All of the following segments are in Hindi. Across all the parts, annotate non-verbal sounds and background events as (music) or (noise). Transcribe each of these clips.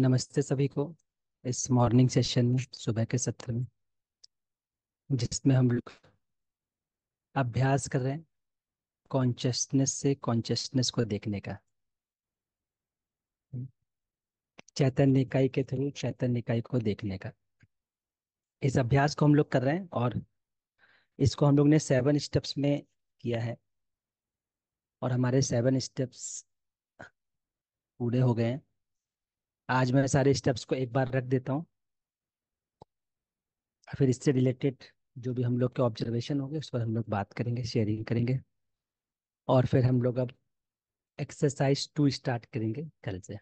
नमस्ते सभी को इस मॉर्निंग सेशन में सुबह के सत्र में जिसमें हम लोग अभ्यास कर रहे हैं कॉन्शियसनेस से कॉन्शियसनेस को देखने का चैतन्य निकाई के थ्रू चैतन्य निकाई को देखने का इस अभ्यास को हम लोग कर रहे हैं और इसको हम लोग ने सेवन स्टेप्स में किया है और हमारे सेवन स्टेप्स पूरे हो गए हैं आज मैं सारे स्टेप्स को एक बार रख देता हूँ फिर इससे रिलेटेड जो भी हम लोग के ऑब्जर्वेशन होंगे उस पर हम लोग बात करेंगे शेयरिंग करेंगे और फिर हम लोग अब एक्सरसाइज टू स्टार्ट करेंगे कल से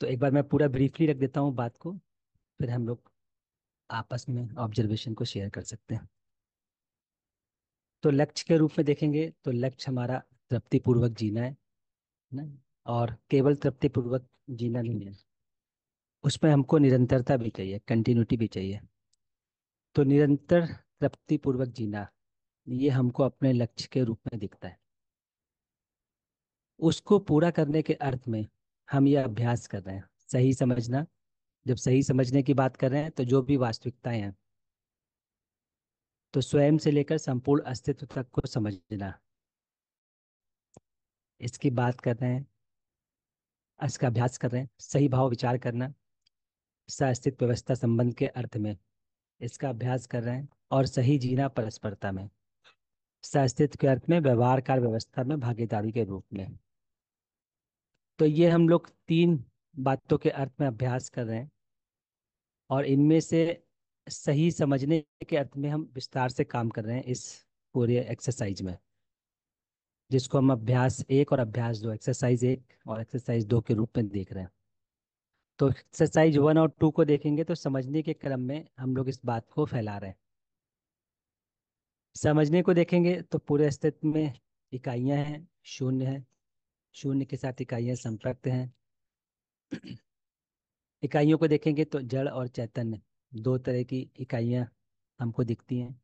तो एक बार मैं पूरा ब्रीफली रख देता हूँ बात को फिर हम लोग आपस में ऑब्जर्वेशन को शेयर कर सकते हैं तो लक्ष्य के रूप में देखेंगे तो लक्ष्य हमारा तृप्तिपूर्वक जीना है और केवल तृप्ति पूर्वक जीना नहीं है उसमें हमको निरंतरता भी चाहिए कंटिन्यूटी भी चाहिए तो निरंतर तृप्ति पूर्वक जीना ये हमको अपने लक्ष्य के रूप में दिखता है उसको पूरा करने के अर्थ में हम ये अभ्यास कर रहे हैं सही समझना जब सही समझने की बात कर रहे हैं तो जो भी वास्तविकताएं हैं तो स्वयं से लेकर संपूर्ण अस्तित्व तक को समझना इसकी बात कर रहे हैं इसका अभ्यास कर रहे हैं सही भाव विचार करना सस्तित्व व्यवस्था संबंध के अर्थ में इसका अभ्यास कर रहे हैं और सही जीना परस्परता में सस्तित्व के अर्थ में व्यवहार कार्य व्यवस्था में भागीदारी के रूप में तो ये हम लोग तीन बातों के अर्थ में अभ्यास कर रहे हैं और इनमें से सही समझने के अर्थ में हम विस्तार से काम कर रहे हैं इस पूरे एक्सरसाइज में जिसको हम अभ्यास एक और अभ्यास दो एक्सरसाइज एक और एक्सरसाइज दो के रूप में देख रहे हैं तो एक्सरसाइज वन और टू को देखेंगे तो समझने के क्रम में हम लोग इस बात को फैला रहे हैं समझने को देखेंगे तो पूरे अस्तित्व में इकाइयां हैं शून्य है शून्य के साथ इकाइयां संपर्क हैं इकाइयों को देखेंगे तो जड़ और चैतन्य दो तरह की इकाइयां हमको दिखती हैं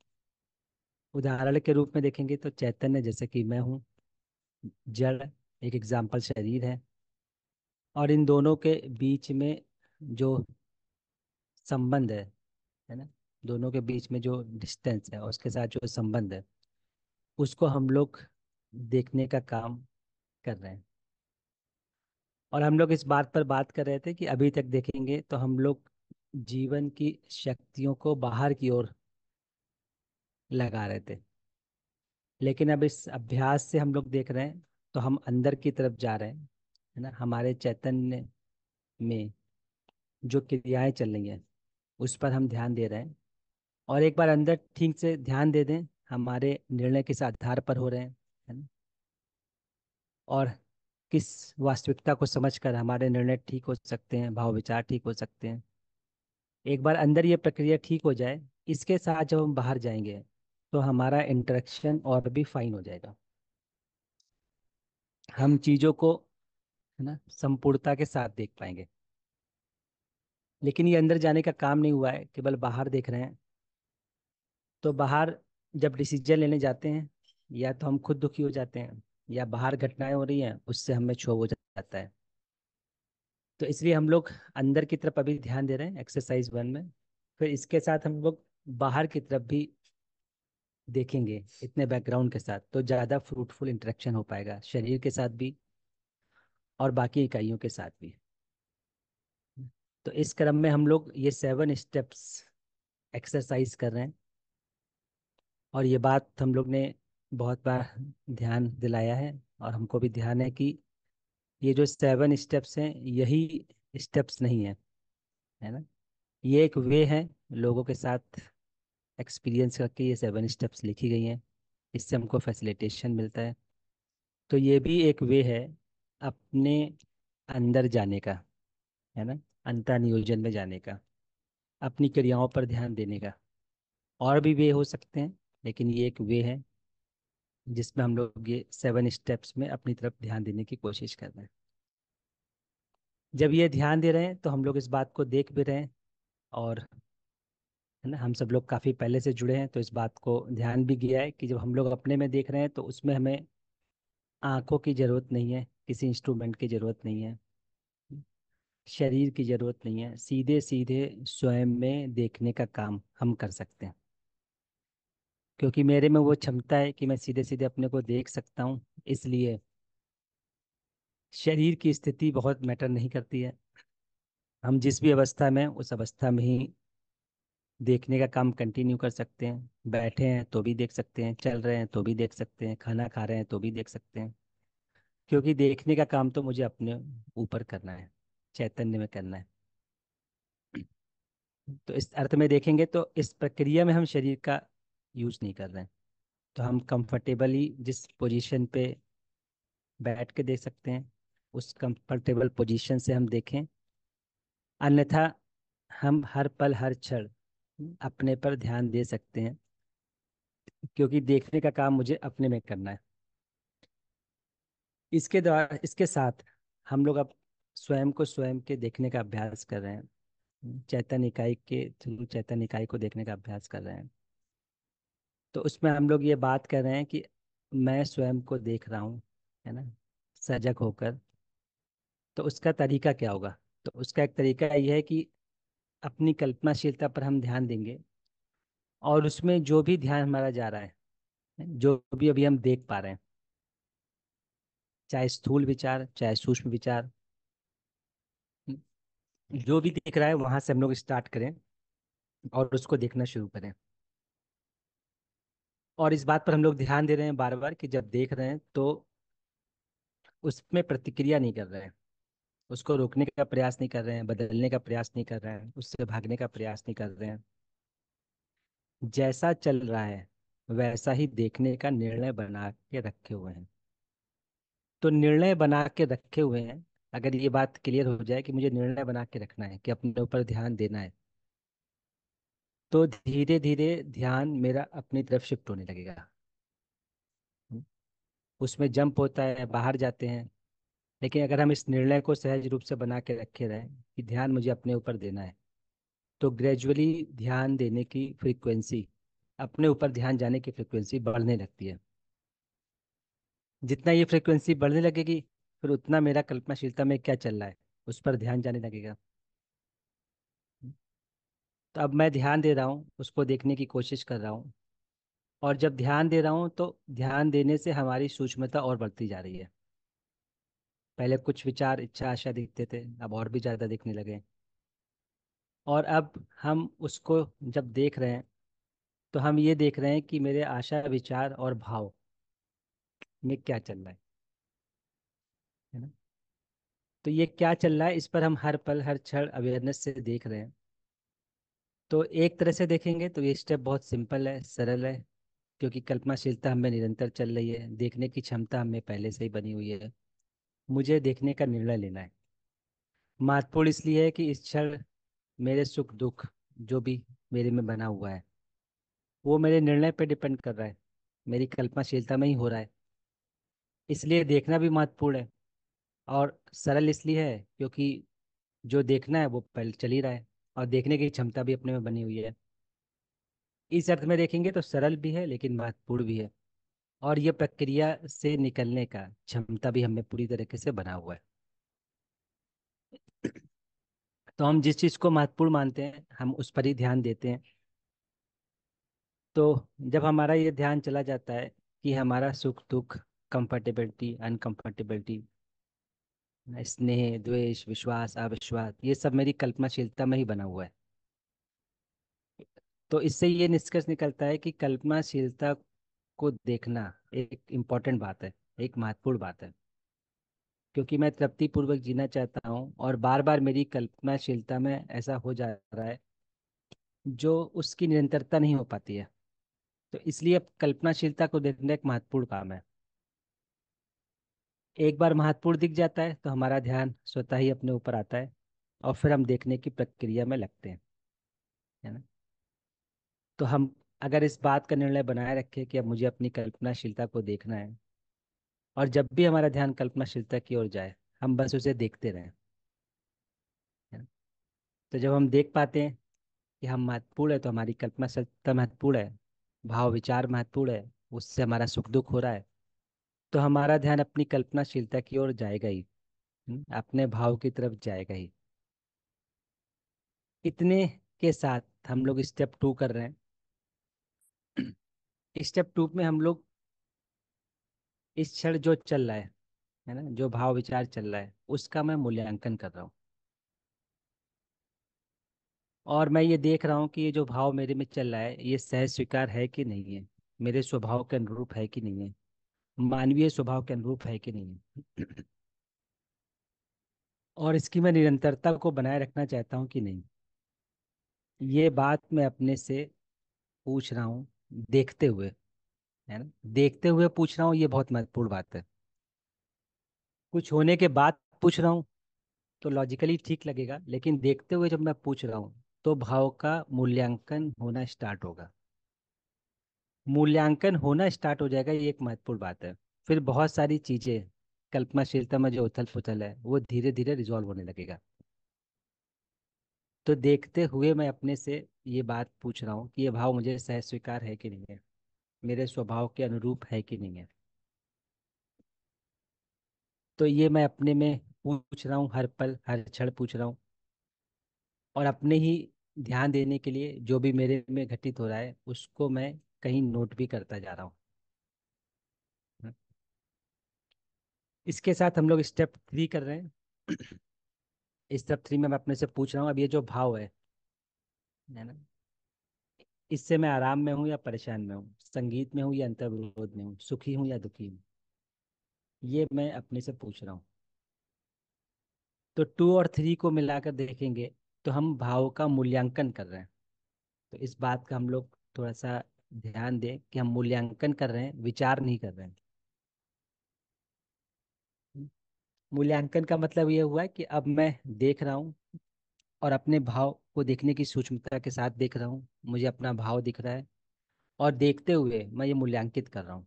उदाहरण के रूप में देखेंगे तो चैतन्य जैसे कि मैं हूँ जड़ एक एग्जाम्पल शरीर है और इन दोनों के बीच में जो संबंध है है ना दोनों के बीच में जो डिस्टेंस है उसके साथ जो संबंध है उसको हम लोग देखने का काम कर रहे हैं और हम लोग इस बात पर बात कर रहे थे कि अभी तक देखेंगे तो हम लोग जीवन की शक्तियों को बाहर की ओर लगा रहे थे लेकिन अब इस अभ्यास से हम लोग देख रहे हैं तो हम अंदर की तरफ जा रहे हैं है ना हमारे चैतन्य में जो क्रियाएं चल रही हैं उस पर हम ध्यान दे रहे हैं और एक बार अंदर ठीक से ध्यान दे दें हमारे निर्णय किस आधार पर हो रहे हैं है ना और किस वास्तविकता को समझकर हमारे निर्णय ठीक हो सकते हैं भाव विचार ठीक हो सकते हैं एक बार अंदर ये प्रक्रिया ठीक हो जाए इसके साथ जब हम बाहर जाएंगे तो हमारा इंटरेक्शन और भी फाइन हो जाएगा हम चीज़ों को है ना संपूर्णता के साथ देख पाएंगे लेकिन ये अंदर जाने का काम नहीं हुआ है केवल बाहर देख रहे हैं तो बाहर जब डिसीजन लेने जाते हैं या तो हम खुद दुखी हो जाते हैं या बाहर घटनाएं हो रही हैं उससे हमें छो हो जाता है तो इसलिए हम लोग अंदर की तरफ अभी ध्यान दे रहे हैं एक्सरसाइज वन में फिर इसके साथ हम लोग बाहर की तरफ भी देखेंगे इतने बैकग्राउंड के साथ तो ज़्यादा फ्रूटफुल इंटरेक्शन हो पाएगा शरीर के साथ भी और बाकी इकाइयों के साथ भी तो इस क्रम में हम लोग ये सेवन स्टेप्स एक्सरसाइज कर रहे हैं और ये बात हम लोग ने बहुत बार ध्यान दिलाया है और हमको भी ध्यान है कि ये जो सेवन स्टेप्स हैं यही स्टेप्स नहीं है है ना ये एक वे है लोगों के साथ एक्सपीरियंस करके ये सेवन स्टेप्स लिखी गई हैं इससे हमको फैसिलिटेशन मिलता है तो ये भी एक वे है अपने अंदर जाने का है ना अंतर नियोजन में जाने का अपनी क्रियाओं पर ध्यान देने का और भी वे हो सकते हैं लेकिन ये एक वे है जिसमें हम लोग ये सेवन स्टेप्स में अपनी तरफ ध्यान देने की कोशिश कर रहे हैं जब ये ध्यान दे रहे हैं तो हम लोग इस बात को देख भी रहे हैं और है ना हम सब लोग काफ़ी पहले से जुड़े हैं तो इस बात को ध्यान भी गया है कि जब हम लोग अपने में देख रहे हैं तो उसमें हमें आँखों की ज़रूरत नहीं है किसी इंस्ट्रूमेंट की ज़रूरत नहीं है शरीर की ज़रूरत नहीं है सीधे सीधे स्वयं में देखने का काम हम कर सकते हैं क्योंकि मेरे में वो क्षमता है कि मैं सीधे सीधे अपने को देख सकता हूँ इसलिए शरीर की स्थिति बहुत मैटर नहीं करती है हम जिस भी अवस्था में उस अवस्था में ही देखने का काम कंटिन्यू कर सकते हैं बैठे हैं तो भी देख सकते हैं चल रहे हैं तो भी देख सकते हैं खाना खा रहे हैं तो भी देख सकते हैं क्योंकि देखने का काम तो मुझे अपने ऊपर करना है चैतन्य में करना है तो इस अर्थ में देखेंगे तो इस प्रक्रिया में हम शरीर का यूज नहीं कर रहे हैं तो हम कंफर्टेबली जिस पोजीशन पे बैठ के देख सकते हैं उस कंफर्टेबल पोजीशन से हम देखें अन्यथा हम हर पल हर क्षण अपने पर ध्यान दे सकते हैं क्योंकि देखने का काम मुझे अपने में करना है इसके द्वारा इसके साथ हम लोग अब स्वयं को स्वयं के देखने का अभ्यास कर रहे हैं चैतन्य इकाई के थ्रू चैतन्य इकाई को देखने का अभ्यास कर रहे हैं तो उसमें हम लोग ये बात कर रहे हैं कि मैं स्वयं को देख रहा हूँ है ना सजग होकर तो उसका तरीका क्या होगा तो उसका एक तरीका यह है कि अपनी कल्पनाशीलता पर हम ध्यान देंगे और उसमें जो भी ध्यान हमारा जा रहा है जो भी अभी हम देख पा रहे हैं चाहे स्थूल विचार चाहे सूक्ष्म विचार जो भी देख रहा है वहां से हम लोग स्टार्ट करें और उसको देखना शुरू करें और इस बात पर हम लोग ध्यान दे रहे हैं बार बार कि जब देख रहे हैं तो उसमें प्रतिक्रिया नहीं कर रहे हैं उसको रोकने का प्रयास नहीं कर रहे हैं बदलने का प्रयास नहीं कर रहे हैं उससे भागने का प्रयास नहीं कर रहे हैं जैसा चल रहा है वैसा ही देखने का निर्णय बना के रखे हुए हैं तो निर्णय बना के रखे हुए हैं अगर ये बात क्लियर हो जाए कि मुझे निर्णय बना के रखना है कि अपने ऊपर ध्यान देना है तो धीरे धीरे ध्यान मेरा अपनी तरफ शिफ्ट होने लगेगा उसमें जंप होता है बाहर जाते हैं लेकिन अगर हम इस निर्णय को सहज रूप से बना के रखे रहें कि ध्यान मुझे अपने ऊपर देना है तो ग्रेजुअली ध्यान देने की फ्रीक्वेंसी अपने ऊपर ध्यान जाने की फ्रीक्वेंसी बढ़ने लगती है जितना ये फ्रीक्वेंसी बढ़ने लगेगी फिर उतना मेरा कल्पनाशीलता में क्या चल रहा है उस पर ध्यान जाने लगेगा तो अब मैं ध्यान दे रहा हूँ उसको देखने की कोशिश कर रहा हूँ और जब ध्यान दे रहा हूँ तो ध्यान देने से हमारी सूक्ष्मता और बढ़ती जा रही है पहले कुछ विचार इच्छा आशा दिखते थे अब और भी ज़्यादा दिखने लगे और अब हम उसको जब देख रहे हैं तो हम ये देख रहे हैं कि मेरे आशा विचार और भाव में क्या चल रहा है है ना तो ये क्या चल रहा है इस पर हम हर पल हर क्षण अवेयरनेस से देख रहे हैं तो एक तरह से देखेंगे तो ये स्टेप बहुत सिंपल है सरल है क्योंकि कल्पनाशीलता हमें निरंतर चल रही है देखने की क्षमता हमें पहले से ही बनी हुई है मुझे देखने का निर्णय लेना है महत्वपूर्ण इसलिए है कि इस क्षण मेरे सुख दुख जो भी मेरे में बना हुआ है वो मेरे निर्णय पर डिपेंड कर रहा है मेरी कल्पनाशीलता में ही हो रहा है इसलिए देखना भी महत्वपूर्ण है और सरल इसलिए है क्योंकि जो देखना है वो पहले चल ही रहा है और देखने की क्षमता भी अपने में बनी हुई है इस अर्थ में देखेंगे तो सरल भी है लेकिन महत्वपूर्ण भी है और ये प्रक्रिया से निकलने का क्षमता भी हमें पूरी तरीके से बना हुआ है तो हम जिस चीज को महत्वपूर्ण मानते हैं हम उस पर ही ध्यान देते हैं तो जब हमारा ये ध्यान चला जाता है कि हमारा सुख दुख कंफर्टेबिलिटी अनकंफर्टेबिलिटी स्नेह द्वेष विश्वास अविश्वास ये सब मेरी कल्पनाशीलता में ही बना हुआ है तो इससे ये निष्कर्ष निकलता है कि कल्पनाशीलता को देखना एक इम्पॉर्टेंट बात है एक महत्वपूर्ण बात है क्योंकि मैं तृप्ति पूर्वक जीना चाहता हूँ और बार बार मेरी कल्पनाशीलता में ऐसा हो जा रहा है जो उसकी निरंतरता नहीं हो पाती है तो इसलिए अब कल्पनाशीलता को देखना एक महत्वपूर्ण काम है एक बार महत्वपूर्ण दिख जाता है तो हमारा ध्यान स्वतः ही अपने ऊपर आता है और फिर हम देखने की प्रक्रिया में लगते हैं है ना तो हम अगर इस बात का निर्णय बनाए रखें कि अब मुझे अपनी कल्पनाशीलता को देखना है और जब भी हमारा ध्यान कल्पनाशीलता की ओर जाए हम बस उसे देखते रहें तो जब हम देख पाते हैं कि हम महत्वपूर्ण है तो हमारी कल्पनाशीलता महत्वपूर्ण है भाव विचार महत्वपूर्ण है उससे हमारा सुख दुख हो रहा है तो हमारा ध्यान अपनी कल्पनाशीलता की ओर जाएगा ही हम्म? अपने भाव की तरफ जाएगा ही इतने के साथ हम लोग स्टेप टू कर रहे हैं स्टेप टू में हम लोग इस क्षण जो चल रहा है है ना जो भाव विचार चल रहा है उसका मैं मूल्यांकन कर रहा हूँ और मैं ये देख रहा हूँ कि ये जो भाव मेरे में चल रहा है ये सहज स्वीकार है कि नहीं है मेरे स्वभाव के अनुरूप है कि नहीं है मानवीय स्वभाव के अनुरूप है कि नहीं है (clears throat) और इसकी मैं निरंतरता को बनाए रखना चाहता हूँ कि नहीं ये बात मैं अपने से पूछ रहा हूँ देखते हुए है ना देखते हुए पूछ रहा हूँ ये बहुत महत्वपूर्ण बात है कुछ होने के बाद पूछ रहा हूँ तो लॉजिकली ठीक लगेगा लेकिन देखते हुए जब मैं पूछ रहा हूँ तो भाव का मूल्यांकन होना स्टार्ट होगा मूल्यांकन होना स्टार्ट हो जाएगा ये एक महत्वपूर्ण बात है फिर बहुत सारी चीज़ें कल्पनाशीलता में जो उथल पुथल है वो धीरे धीरे रिजॉल्व होने लगेगा तो देखते हुए मैं अपने से ये बात पूछ रहा हूँ कि ये भाव मुझे सह स्वीकार है कि नहीं है मेरे स्वभाव के अनुरूप है कि नहीं है तो ये मैं अपने में पूछ रहा हूँ हर पल हर क्षण पूछ रहा हूँ और अपने ही ध्यान देने के लिए जो भी मेरे में घटित हो रहा है उसको मैं कहीं नोट भी करता जा रहा हूँ इसके साथ हम लोग स्टेप थ्री कर रहे हैं इस थ्री में मैं अपने से पूछ रहा हूँ अब ये जो भाव है है ना इससे मैं आराम में हूँ या परेशान में हूँ संगीत में हूँ या अंतर्विरोध में हूँ सुखी हूँ या दुखी हूँ ये मैं अपने से पूछ रहा हूँ तो टू और थ्री को मिलाकर देखेंगे तो हम भाव का मूल्यांकन कर रहे हैं तो इस बात का हम लोग थोड़ा सा ध्यान दें कि हम मूल्यांकन कर रहे हैं विचार नहीं कर रहे हैं मूल्यांकन का मतलब यह हुआ कि अब मैं देख रहा हूँ और अपने भाव को देखने की सूक्ष्मता के साथ देख रहा हूँ मुझे अपना भाव दिख रहा है और देखते हुए मैं ये मूल्यांकित कर रहा हूँ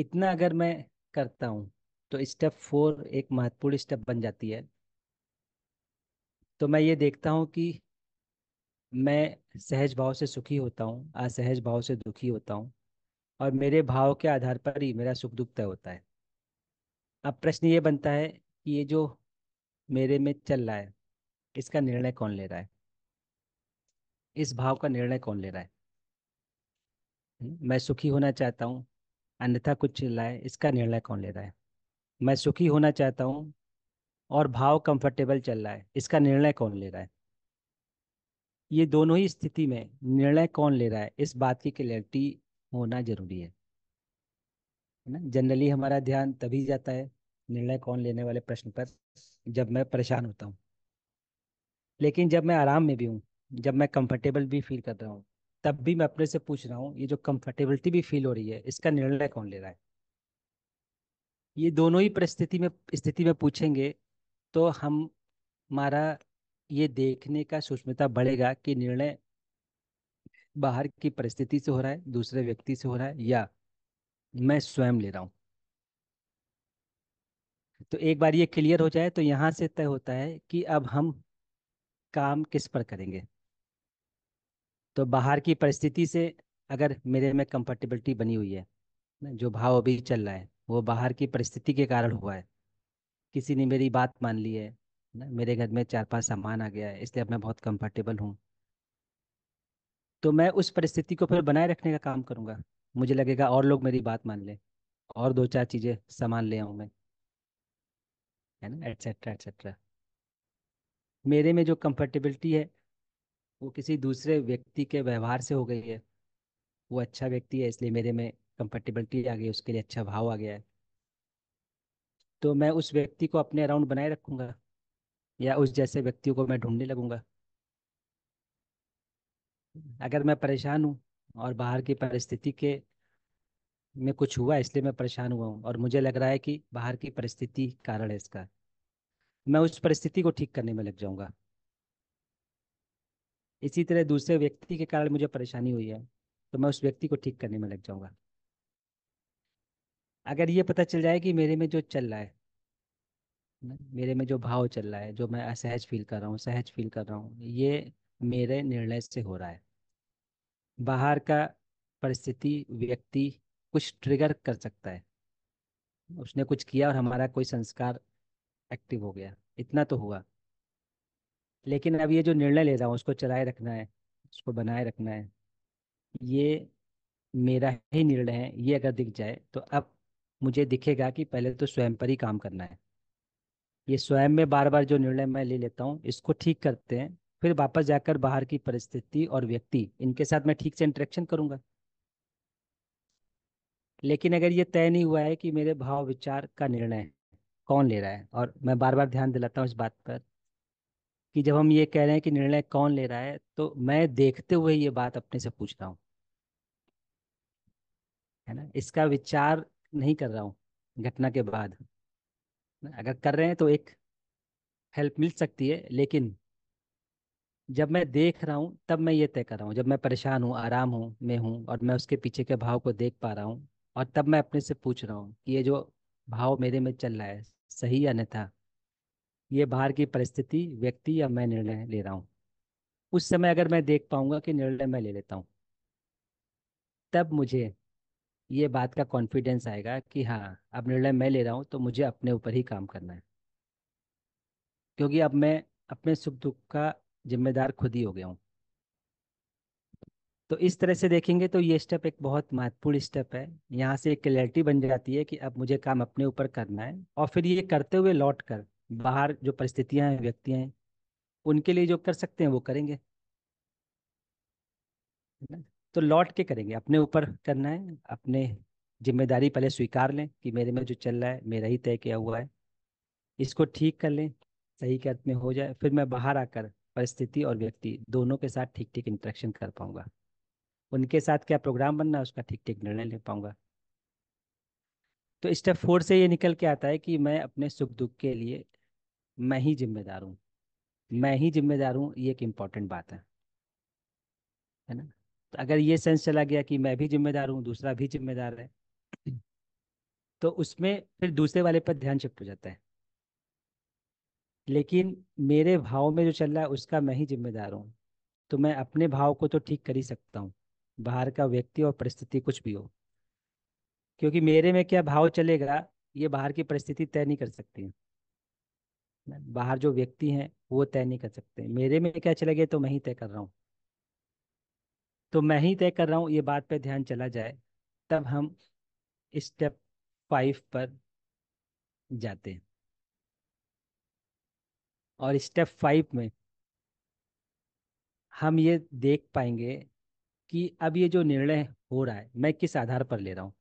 इतना अगर मैं करता हूँ तो स्टेप फोर एक महत्वपूर्ण स्टेप बन जाती है तो मैं ये देखता हूँ कि मैं सहज भाव से सुखी होता हूँ असहज भाव से दुखी होता हूँ और मेरे भाव के आधार पर ही मेरा सुख दुख तय होता है अब प्रश्न ये बनता है कि ये जो मेरे में चल रहा है इसका निर्णय कौन ले रहा है इस भाव का निर्णय कौन ले रहा है हम्म, मैं सुखी होना चाहता हूँ अन्यथा कुछ चल रहा है इसका निर्णय कौन ले रहा है मैं सुखी होना चाहता हूँ और भाव कंफर्टेबल चल रहा है इसका निर्णय कौन ले रहा है ये दोनों ही स्थिति में निर्णय कौन ले रहा है इस बात की क्लैरिटी होना जरूरी है ना जनरली हमारा ध्यान तभी जाता है निर्णय कौन लेने वाले प्रश्न पर जब मैं परेशान होता हूँ लेकिन जब मैं आराम में भी हूँ जब मैं कंफर्टेबल भी फील कर रहा हूँ तब भी मैं अपने से पूछ रहा हूँ ये जो कंफर्टेबिलिटी भी फील हो रही है इसका निर्णय कौन ले रहा है ये दोनों ही परिस्थिति में स्थिति में पूछेंगे तो हम हमारा ये देखने का सूक्ष्मता बढ़ेगा कि निर्णय बाहर की परिस्थिति से हो रहा है दूसरे व्यक्ति से हो रहा है या मैं स्वयं ले रहा हूँ तो एक बार ये क्लियर हो जाए तो यहाँ से तय होता है कि अब हम काम किस पर करेंगे तो बाहर की परिस्थिति से अगर मेरे में कंफर्टेबिलिटी बनी हुई है ना जो भाव अभी चल रहा है वो बाहर की परिस्थिति के कारण हुआ है किसी ने मेरी बात मान ली है ना मेरे घर में चार पांच सामान आ गया है इसलिए अब मैं बहुत कंफर्टेबल हूँ तो मैं उस परिस्थिति को फिर बनाए रखने का काम करूँगा मुझे लगेगा और लोग मेरी बात मान लें और दो चार चीज़ें सामान ले आऊँ मैं है ना एट्सेट्रा एट्सेट्रा मेरे में जो कंफर्टेबिलिटी है वो किसी दूसरे व्यक्ति के व्यवहार से हो गई है वो अच्छा व्यक्ति है इसलिए मेरे में कंफर्टेबिलिटी आ गई उसके लिए अच्छा भाव आ गया है तो मैं उस व्यक्ति को अपने अराउंड बनाए रखूंगा या उस जैसे व्यक्ति को मैं ढूंढने लगूंगा अगर मैं परेशान हूँ और बाहर की परिस्थिति के में कुछ हुआ इसलिए मैं परेशान हुआ हूँ और मुझे लग रहा है कि बाहर की परिस्थिति कारण है इसका मैं उस परिस्थिति को ठीक करने में लग जाऊंगा इसी तरह दूसरे व्यक्ति के कारण मुझे परेशानी हुई है तो मैं उस व्यक्ति को ठीक करने में लग जाऊंगा अगर ये पता चल जाए कि मेरे में जो चल रहा है मेरे में जो भाव चल रहा है जो मैं असहज फील कर रहा हूँ सहज फील कर रहा हूँ ये मेरे निर्णय से हो रहा है बाहर का परिस्थिति व्यक्ति कुछ ट्रिगर कर सकता है उसने कुछ किया और हमारा कोई संस्कार एक्टिव हो गया इतना तो हुआ लेकिन अब ये जो निर्णय ले रहा हूँ उसको चलाए रखना है उसको बनाए रखना है ये मेरा ही निर्णय है ये अगर दिख जाए तो अब मुझे दिखेगा कि पहले तो स्वयं पर ही काम करना है ये स्वयं में बार बार जो निर्णय मैं ले लेता हूँ इसको ठीक करते हैं फिर वापस जाकर बाहर की परिस्थिति और व्यक्ति इनके साथ मैं ठीक से इंटरेक्शन करूँगा लेकिन अगर ये तय नहीं हुआ है कि मेरे भाव विचार का निर्णय कौन ले रहा है और मैं बार बार ध्यान दिलाता हूँ इस बात पर कि जब हम ये कह रहे हैं कि निर्णय कौन ले रहा है तो मैं देखते हुए ये बात अपने से पूछ रहा हूँ है ना इसका विचार नहीं कर रहा हूँ घटना के बाद अगर कर रहे हैं तो एक हेल्प मिल सकती है लेकिन जब मैं देख रहा हूँ तब मैं ये तय कर रहा हूँ जब मैं परेशान हूँ आराम हूँ मैं हूँ और मैं उसके पीछे के भाव को देख पा रहा हूँ और तब मैं अपने से पूछ रहा हूँ कि ये जो भाव मेरे में चल रहा है सही या अन्यथा ये बाहर की परिस्थिति व्यक्ति या मैं निर्णय ले रहा हूँ उस समय अगर मैं देख पाऊंगा कि निर्णय मैं ले लेता हूँ तब मुझे ये बात का कॉन्फिडेंस आएगा कि हाँ अब निर्णय मैं ले रहा हूँ तो मुझे अपने ऊपर ही काम करना है क्योंकि अब मैं अपने सुख दुख का जिम्मेदार खुद ही हो गया हूँ तो इस तरह से देखेंगे तो ये स्टेप एक बहुत महत्वपूर्ण स्टेप है यहाँ से एक क्लैरिटी बन जाती है कि अब मुझे काम अपने ऊपर करना है और फिर ये करते हुए लौट कर बाहर जो परिस्थितियां हैं व्यक्ति हैं उनके लिए जो कर सकते हैं वो करेंगे तो लौट के करेंगे अपने ऊपर करना है अपने जिम्मेदारी पहले स्वीकार लें कि मेरे में जो चल रहा है मेरा ही तय किया हुआ है इसको ठीक कर लें सही के अर्थ में हो जाए फिर मैं बाहर आकर परिस्थिति और व्यक्ति दोनों के साथ ठीक ठीक इंट्रैक्शन कर पाऊंगा उनके साथ क्या प्रोग्राम बनना उसका ठीक ठीक निर्णय ले पाऊंगा तो स्टेप फोर से ये निकल के आता है कि मैं अपने सुख दुख के लिए मैं ही जिम्मेदार हूँ मैं ही जिम्मेदार हूँ ये एक इम्पॉर्टेंट बात है है ना तो अगर ये सेंस चला गया कि मैं भी जिम्मेदार हूँ दूसरा भी जिम्मेदार है तो उसमें फिर दूसरे वाले पर ध्यान शिफ्ट हो जाता है लेकिन मेरे भाव में जो चल रहा है उसका मैं ही जिम्मेदार हूँ तो मैं अपने भाव को तो ठीक कर ही सकता हूँ बाहर का व्यक्ति और परिस्थिति कुछ भी हो क्योंकि मेरे में क्या भाव चलेगा ये बाहर की परिस्थिति तय नहीं कर सकती बाहर जो व्यक्ति हैं वो तय नहीं कर सकते मेरे में क्या चले गए तो मैं ही तय कर रहा हूँ तो मैं ही तय कर रहा हूँ ये बात पे ध्यान चला जाए तब हम स्टेप फाइव पर जाते हैं और स्टेप फाइव में हम ये देख पाएंगे कि अब ये जो निर्णय हो रहा है मैं किस आधार पर ले रहा हूँ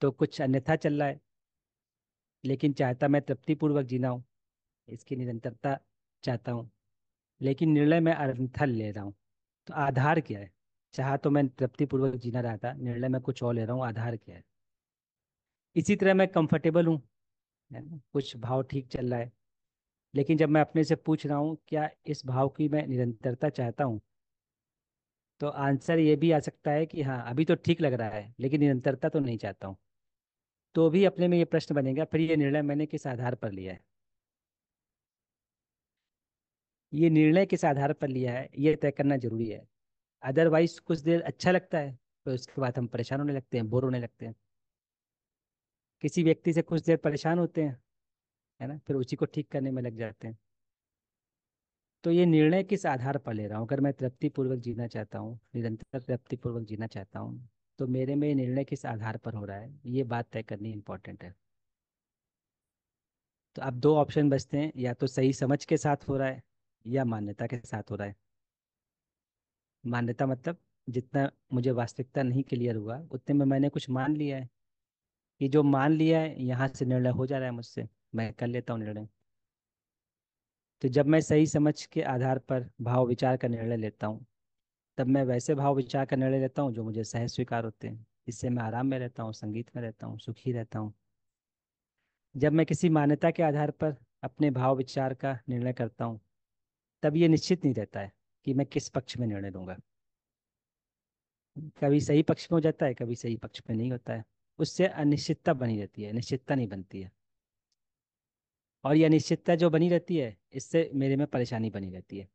तो कुछ अन्यथा चल रहा है लेकिन चाहता मैं तृप्तिपूर्वक जीना हूँ इसकी निरंतरता चाहता हूँ लेकिन निर्णय मैं अन्यथा ले रहा हूँ तो आधार क्या है चाह तो मैं तृप्तिपूर्वक जीना रहा था निर्णय मैं कुछ और ले रहा हूँ आधार क्या है इसी तरह मैं कंफर्टेबल हूँ है ना कुछ भाव ठीक चल रहा है लेकिन जब मैं अपने से पूछ रहा हूँ क्या इस भाव की मैं निरंतरता चाहता हूँ तो आंसर ये भी आ सकता है कि हाँ अभी तो ठीक लग रहा है लेकिन निरंतरता तो नहीं चाहता हूँ तो भी अपने में ये प्रश्न बनेगा फिर ये निर्णय मैंने किस आधार पर लिया है ये निर्णय किस आधार पर लिया है ये तय करना जरूरी है अदरवाइज कुछ देर अच्छा लगता है फिर उसके बाद हम परेशान होने लगते हैं बोर होने लगते हैं किसी व्यक्ति से कुछ देर परेशान होते हैं है ना फिर उसी को ठीक करने में लग जाते हैं तो ये निर्णय किस आधार पर ले रहा हूँ अगर मैं तृप्तिपूर्वक जीना चाहता हूँ निरंतर तृप्तिपूर्वक जीना चाहता हूँ तो मेरे में निर्णय किस आधार पर हो रहा है ये बात तय करनी इम्पोर्टेंट है तो अब दो ऑप्शन बचते हैं या तो सही समझ के साथ हो रहा है या मान्यता के साथ हो रहा है मान्यता मतलब जितना मुझे वास्तविकता नहीं क्लियर हुआ उतने में मैंने कुछ मान लिया है कि जो मान लिया है यहाँ से निर्णय हो जा रहा है मुझसे मैं कर लेता हूँ निर्णय तो जब मैं सही समझ के आधार पर भाव विचार का निर्णय लेता हूँ तब मैं वैसे भाव विचार का निर्णय लेता हूँ जो मुझे सहज स्वीकार होते हैं इससे मैं आराम में रहता हूँ संगीत में रहता हूँ सुखी रहता हूँ जब मैं किसी मान्यता के आधार पर अपने भाव विचार का निर्णय करता हूँ तब ये निश्चित नहीं रहता है कि मैं किस पक्ष में निर्णय लूंगा कभी सही पक्ष में हो जाता है कभी सही पक्ष में नहीं होता है उससे अनिश्चितता बनी रहती है निश्चितता नहीं बनती है और ये अनिश्चितता जो बनी रहती है इससे मेरे में परेशानी बनी रहती है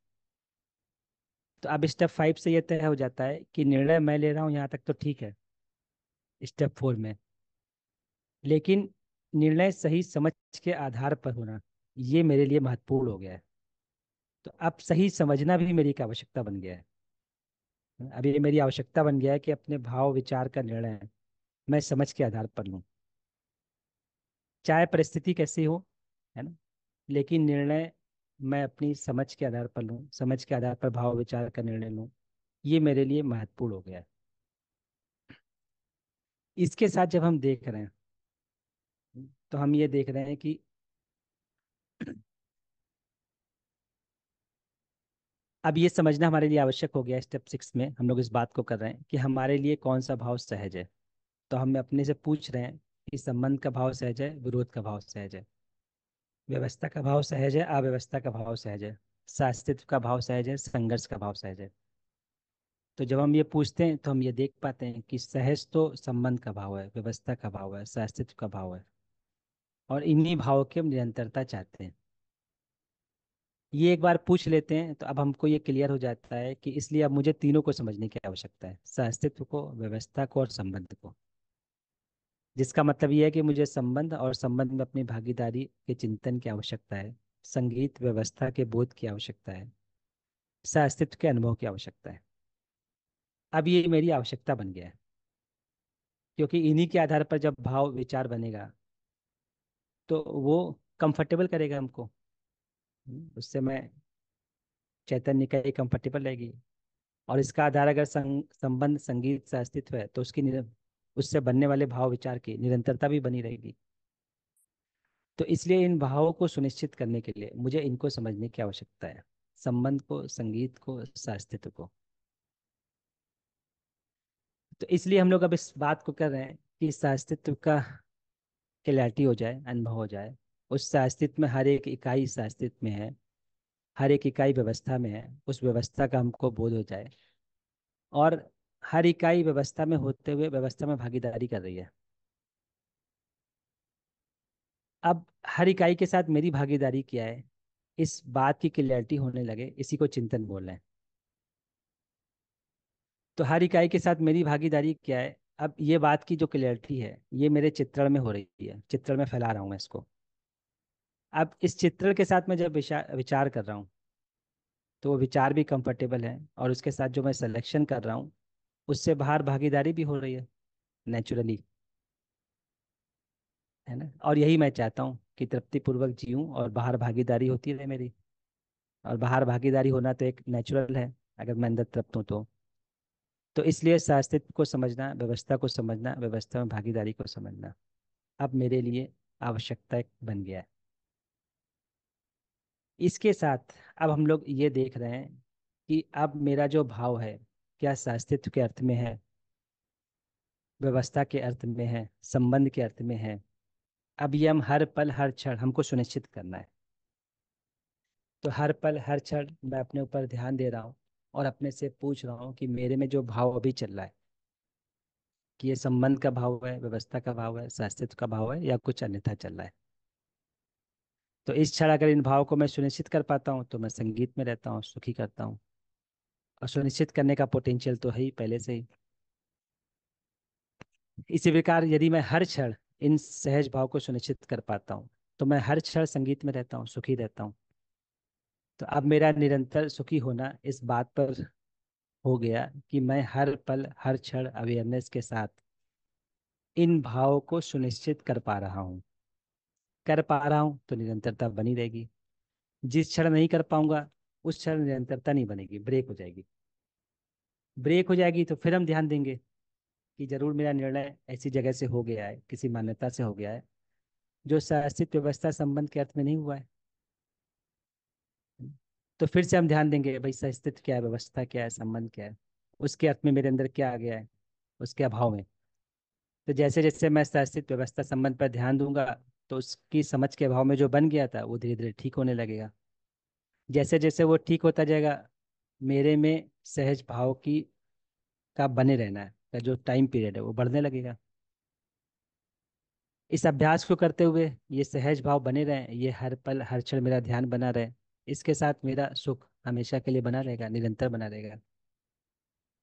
तो अब स्टेप फाइव से यह तय हो जाता है कि निर्णय मैं ले रहा हूँ यहाँ तक तो ठीक है स्टेप फोर में लेकिन निर्णय सही समझ के आधार पर होना ये मेरे लिए महत्वपूर्ण हो गया है तो अब सही समझना भी मेरी एक आवश्यकता बन गया है अब ये मेरी आवश्यकता बन गया है कि अपने भाव विचार का निर्णय मैं समझ के आधार पर लूँ चाहे परिस्थिति कैसी हो है ना लेकिन निर्णय मैं अपनी समझ के आधार पर लूँ समझ के आधार पर भाव विचार का निर्णय लूँ ये मेरे लिए महत्वपूर्ण हो गया इसके साथ जब हम देख रहे हैं तो हम ये देख रहे हैं कि अब ये समझना हमारे लिए आवश्यक हो गया स्टेप सिक्स में हम लोग इस बात को कर रहे हैं कि हमारे लिए कौन सा भाव सहज है तो हम अपने से पूछ रहे हैं कि संबंध का भाव सहज है विरोध का भाव सहज है व्यवस्था का भाव सहज है अव्यवस्था का भाव सहज है सास्तित्व का भाव सहज है संघर्ष का भाव सहज है तो जब हम ये पूछते हैं तो हम ये देख पाते हैं कि सहज तो संबंध का भाव है व्यवस्था का भाव है सास्तित्व का भाव है और इन्हीं भावों की हम निरंतरता चाहते हैं ये एक बार पूछ लेते हैं तो अब हमको ये क्लियर हो जाता है कि इसलिए अब मुझे तीनों को समझने की आवश्यकता है सास्तित्व को व्यवस्था को और संबंध को जिसका मतलब यह है कि मुझे संबंध और संबंध में अपनी भागीदारी के चिंतन की आवश्यकता है संगीत व्यवस्था के बोध की आवश्यकता है सह अस्तित्व के अनुभव की आवश्यकता है अब ये मेरी आवश्यकता बन गया है क्योंकि इन्हीं के आधार पर जब भाव विचार बनेगा तो वो कंफर्टेबल करेगा हमको हम्म, उससे मैं चैतन्य का ही कंफर्टेबल रहेगी और इसका आधार अगर संबंध संगीत से अस्तित्व है तो उसकी उससे बनने वाले भाव विचार की निरंतरता भी बनी रहेगी तो इसलिए इन भावों को सुनिश्चित करने के लिए मुझे इनको समझने की आवश्यकता है संबंध को संगीत को सास्तित्व को तो इसलिए हम लोग अब इस बात को कर रहे हैं कि सास्तित्व का क्लैरिटी हो जाए अनुभव हो जाए उस सास्तित्व में हर एक इकाई सास्तित्व में है हर एक इकाई व्यवस्था में है उस व्यवस्था का हमको बोध हो जाए और हर इकाई व्यवस्था में होते हुए व्यवस्था में भागीदारी कर रही है अब हर इकाई के साथ मेरी भागीदारी क्या है इस बात की क्लियरिटी होने लगे इसी को चिंतन बोल रहे हैं तो हर इकाई के साथ मेरी भागीदारी क्या है अब ये बात की जो क्लियरिटी है ये मेरे चित्रण में हो रही है चित्रण में फैला रहा हूँ मैं इसको अब इस चित्रण के साथ मैं जब विचार कर रहा हूँ तो वो विचार भी कंफर्टेबल है और उसके साथ जो मैं सिलेक्शन कर रहा हूँ उससे बाहर भागीदारी भी हो रही है नेचुरली है ना और यही मैं चाहता हूँ कि तृप्ति पूर्वक जीऊँ और बाहर भागीदारी होती रहे मेरी और बाहर भागीदारी होना तो एक नेचुरल है अगर मैं अंदर तृप्त हूँ तो तो इसलिए शास्त्रित्व को समझना व्यवस्था को समझना व्यवस्था में भागीदारी को समझना अब मेरे लिए आवश्यकता बन गया है इसके साथ अब हम लोग ये देख रहे हैं कि अब मेरा जो भाव है क्या शास्त्रित्व के अर्थ में है व्यवस्था के अर्थ में है संबंध के अर्थ में है अब ये हम हर पल हर क्षण हमको सुनिश्चित करना है तो हर पल हर क्षण मैं अपने ऊपर ध्यान दे रहा हूँ और अपने से पूछ रहा हूँ कि मेरे में जो भाव अभी चल रहा है कि ये संबंध का भाव है व्यवस्था का भाव है शास्त्रित्व का भाव है या कुछ अन्यथा चल रहा है तो इस क्षण अगर इन भाव को मैं सुनिश्चित कर पाता हूँ तो मैं संगीत में रहता हूँ सुखी करता हूँ सुनिश्चित करने का पोटेंशियल तो है ही पहले से ही इसी प्रकार यदि मैं हर क्षण इन सहज भाव को सुनिश्चित कर पाता हूँ तो मैं हर क्षण संगीत में रहता हूँ सुखी रहता हूँ तो अब मेरा निरंतर सुखी होना इस बात पर हो गया कि मैं हर पल हर क्षण अवेयरनेस के साथ इन भावों को सुनिश्चित कर पा रहा हूँ कर पा रहा हूँ तो निरंतरता बनी रहेगी जिस क्षण नहीं कर पाऊंगा उस क्षण निरंतरता नहीं बनेगी ब्रेक हो जाएगी ब्रेक हो जाएगी तो फिर हम ध्यान देंगे कि जरूर मेरा निर्णय ऐसी जगह से हो गया है किसी मान्यता से हो गया है जो अस्तित्व व्यवस्था संबंध के अर्थ में नहीं हुआ है तो फिर से हम ध्यान देंगे भाई सस्तित्व क्या है व्यवस्था क्या है संबंध क्या है उसके अर्थ में मेरे अंदर क्या आ गया है उसके अभाव में तो जैसे जैसे मैं सस्तित्व व्यवस्था संबंध पर ध्यान दूंगा तो उसकी समझ के अभाव में जो बन गया था वो धीरे धीरे ठीक होने लगेगा जैसे जैसे वो ठीक होता जाएगा मेरे में सहज भाव की का बने रहना है का जो टाइम पीरियड है वो बढ़ने लगेगा इस अभ्यास को करते हुए ये सहज भाव बने रहे ये हर पल हर क्षण मेरा ध्यान बना रहे इसके साथ मेरा सुख हमेशा के लिए बना रहेगा निरंतर बना रहेगा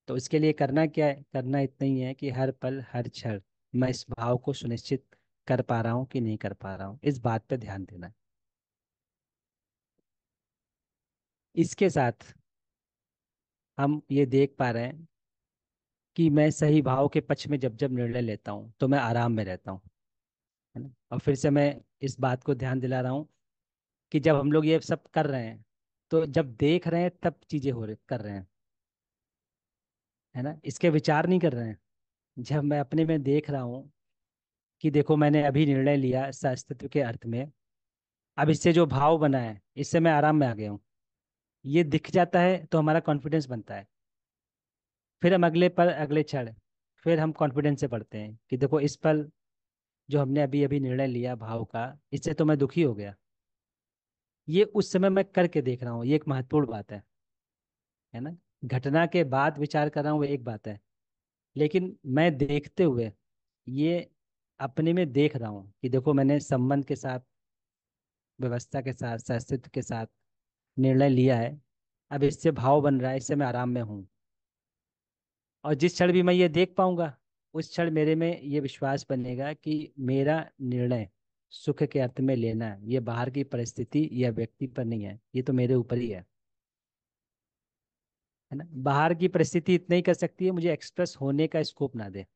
तो इसके लिए करना क्या है करना इतना ही है कि हर पल हर क्षण मैं इस भाव को सुनिश्चित कर पा रहा हूँ कि नहीं कर पा रहा हूँ इस बात पर ध्यान देना है इसके साथ हम ये देख पा रहे हैं कि मैं सही भाव के पक्ष में जब जब निर्णय लेता हूँ तो मैं आराम में रहता हूँ है ना और फिर से मैं इस बात को ध्यान दिला रहा हूँ कि जब हम लोग ये सब कर रहे हैं तो जब देख रहे हैं तब चीजें हो रही कर रहे हैं है ना इसके विचार नहीं कर रहे हैं जब मैं अपने में देख रहा हूँ कि देखो मैंने अभी निर्णय लिया अस्तित्व के अर्थ में अब इससे जो भाव बना है इससे मैं आराम में आ गया हूँ ये दिख जाता है तो हमारा कॉन्फिडेंस बनता है फिर हम अगले पल अगले क्षण फिर हम कॉन्फिडेंस से पढ़ते हैं कि देखो इस पल जो हमने अभी अभी निर्णय लिया भाव का इससे तो मैं दुखी हो गया ये उस समय मैं करके देख रहा हूँ ये एक महत्वपूर्ण बात है है ना घटना के बाद विचार कर रहा हूँ वो एक बात है लेकिन मैं देखते हुए ये अपने में देख रहा हूँ कि देखो मैंने संबंध के साथ व्यवस्था के साथ अस्तित्व के साथ निर्णय लिया है अब इससे भाव बन रहा है इससे मैं आराम में हूँ और जिस क्षण भी मैं ये देख पाऊंगा उस क्षण मेरे में ये विश्वास बनेगा कि मेरा निर्णय सुख के अर्थ में लेना है ये बाहर की परिस्थिति या व्यक्ति पर नहीं है ये तो मेरे ऊपर ही है है ना बाहर की परिस्थिति इतना ही कर सकती है मुझे एक्सप्रेस होने का स्कोप ना दे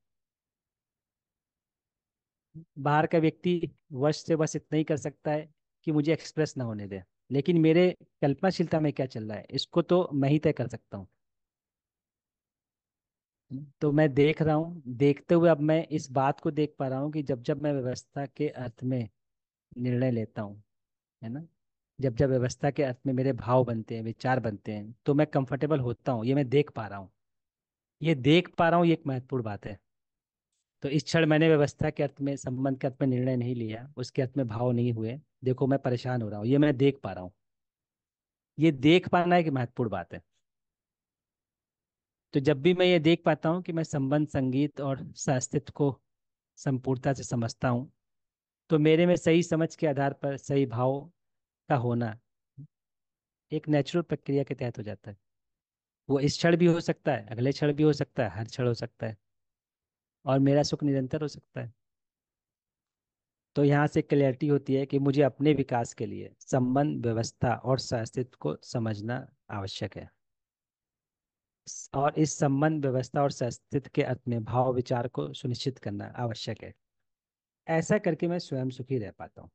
बाहर का व्यक्ति वर्ष से बस इतना ही कर सकता है कि मुझे एक्सप्रेस ना होने दे लेकिन मेरे कल्पनाशीलता में क्या चल रहा है इसको तो मैं ही तय कर सकता हूँ तो मैं देख रहा हूँ देखते हुए अब मैं इस बात को देख पा रहा हूँ कि जब जब मैं व्यवस्था के अर्थ में निर्णय लेता हूँ है ना जब जब व्यवस्था के अर्थ में मेरे भाव बनते हैं विचार बनते हैं तो मैं कंफर्टेबल होता हूँ ये मैं देख पा रहा हूँ ये देख पा रहा हूँ ये एक महत्वपूर्ण बात है तो इस क्षण मैंने व्यवस्था के अर्थ में संबंध के अर्थ में निर्णय नहीं लिया उसके अर्थ में भाव नहीं हुए देखो मैं परेशान हो रहा हूँ ये मैं देख पा रहा हूँ ये देख पाना एक महत्वपूर्ण बात है तो जब भी मैं ये देख पाता हूँ कि मैं संबंध संगीत और अस्तित्व को संपूर्णता से समझता हूँ तो मेरे में सही समझ के आधार पर सही भाव का होना एक नेचुरल प्रक्रिया के तहत हो जाता है वो इस क्षण भी हो सकता है अगले क्षण भी हो सकता है हर क्षण हो सकता है और मेरा सुख निरंतर हो सकता है तो यहाँ से क्लियरिटी होती है कि मुझे अपने विकास के लिए संबंध व्यवस्था और अस्तित्व को समझना आवश्यक है और इस संबंध व्यवस्था और अस्तित्व के अर्थ में भाव विचार को सुनिश्चित करना आवश्यक है ऐसा करके मैं स्वयं सुखी रह पाता हूँ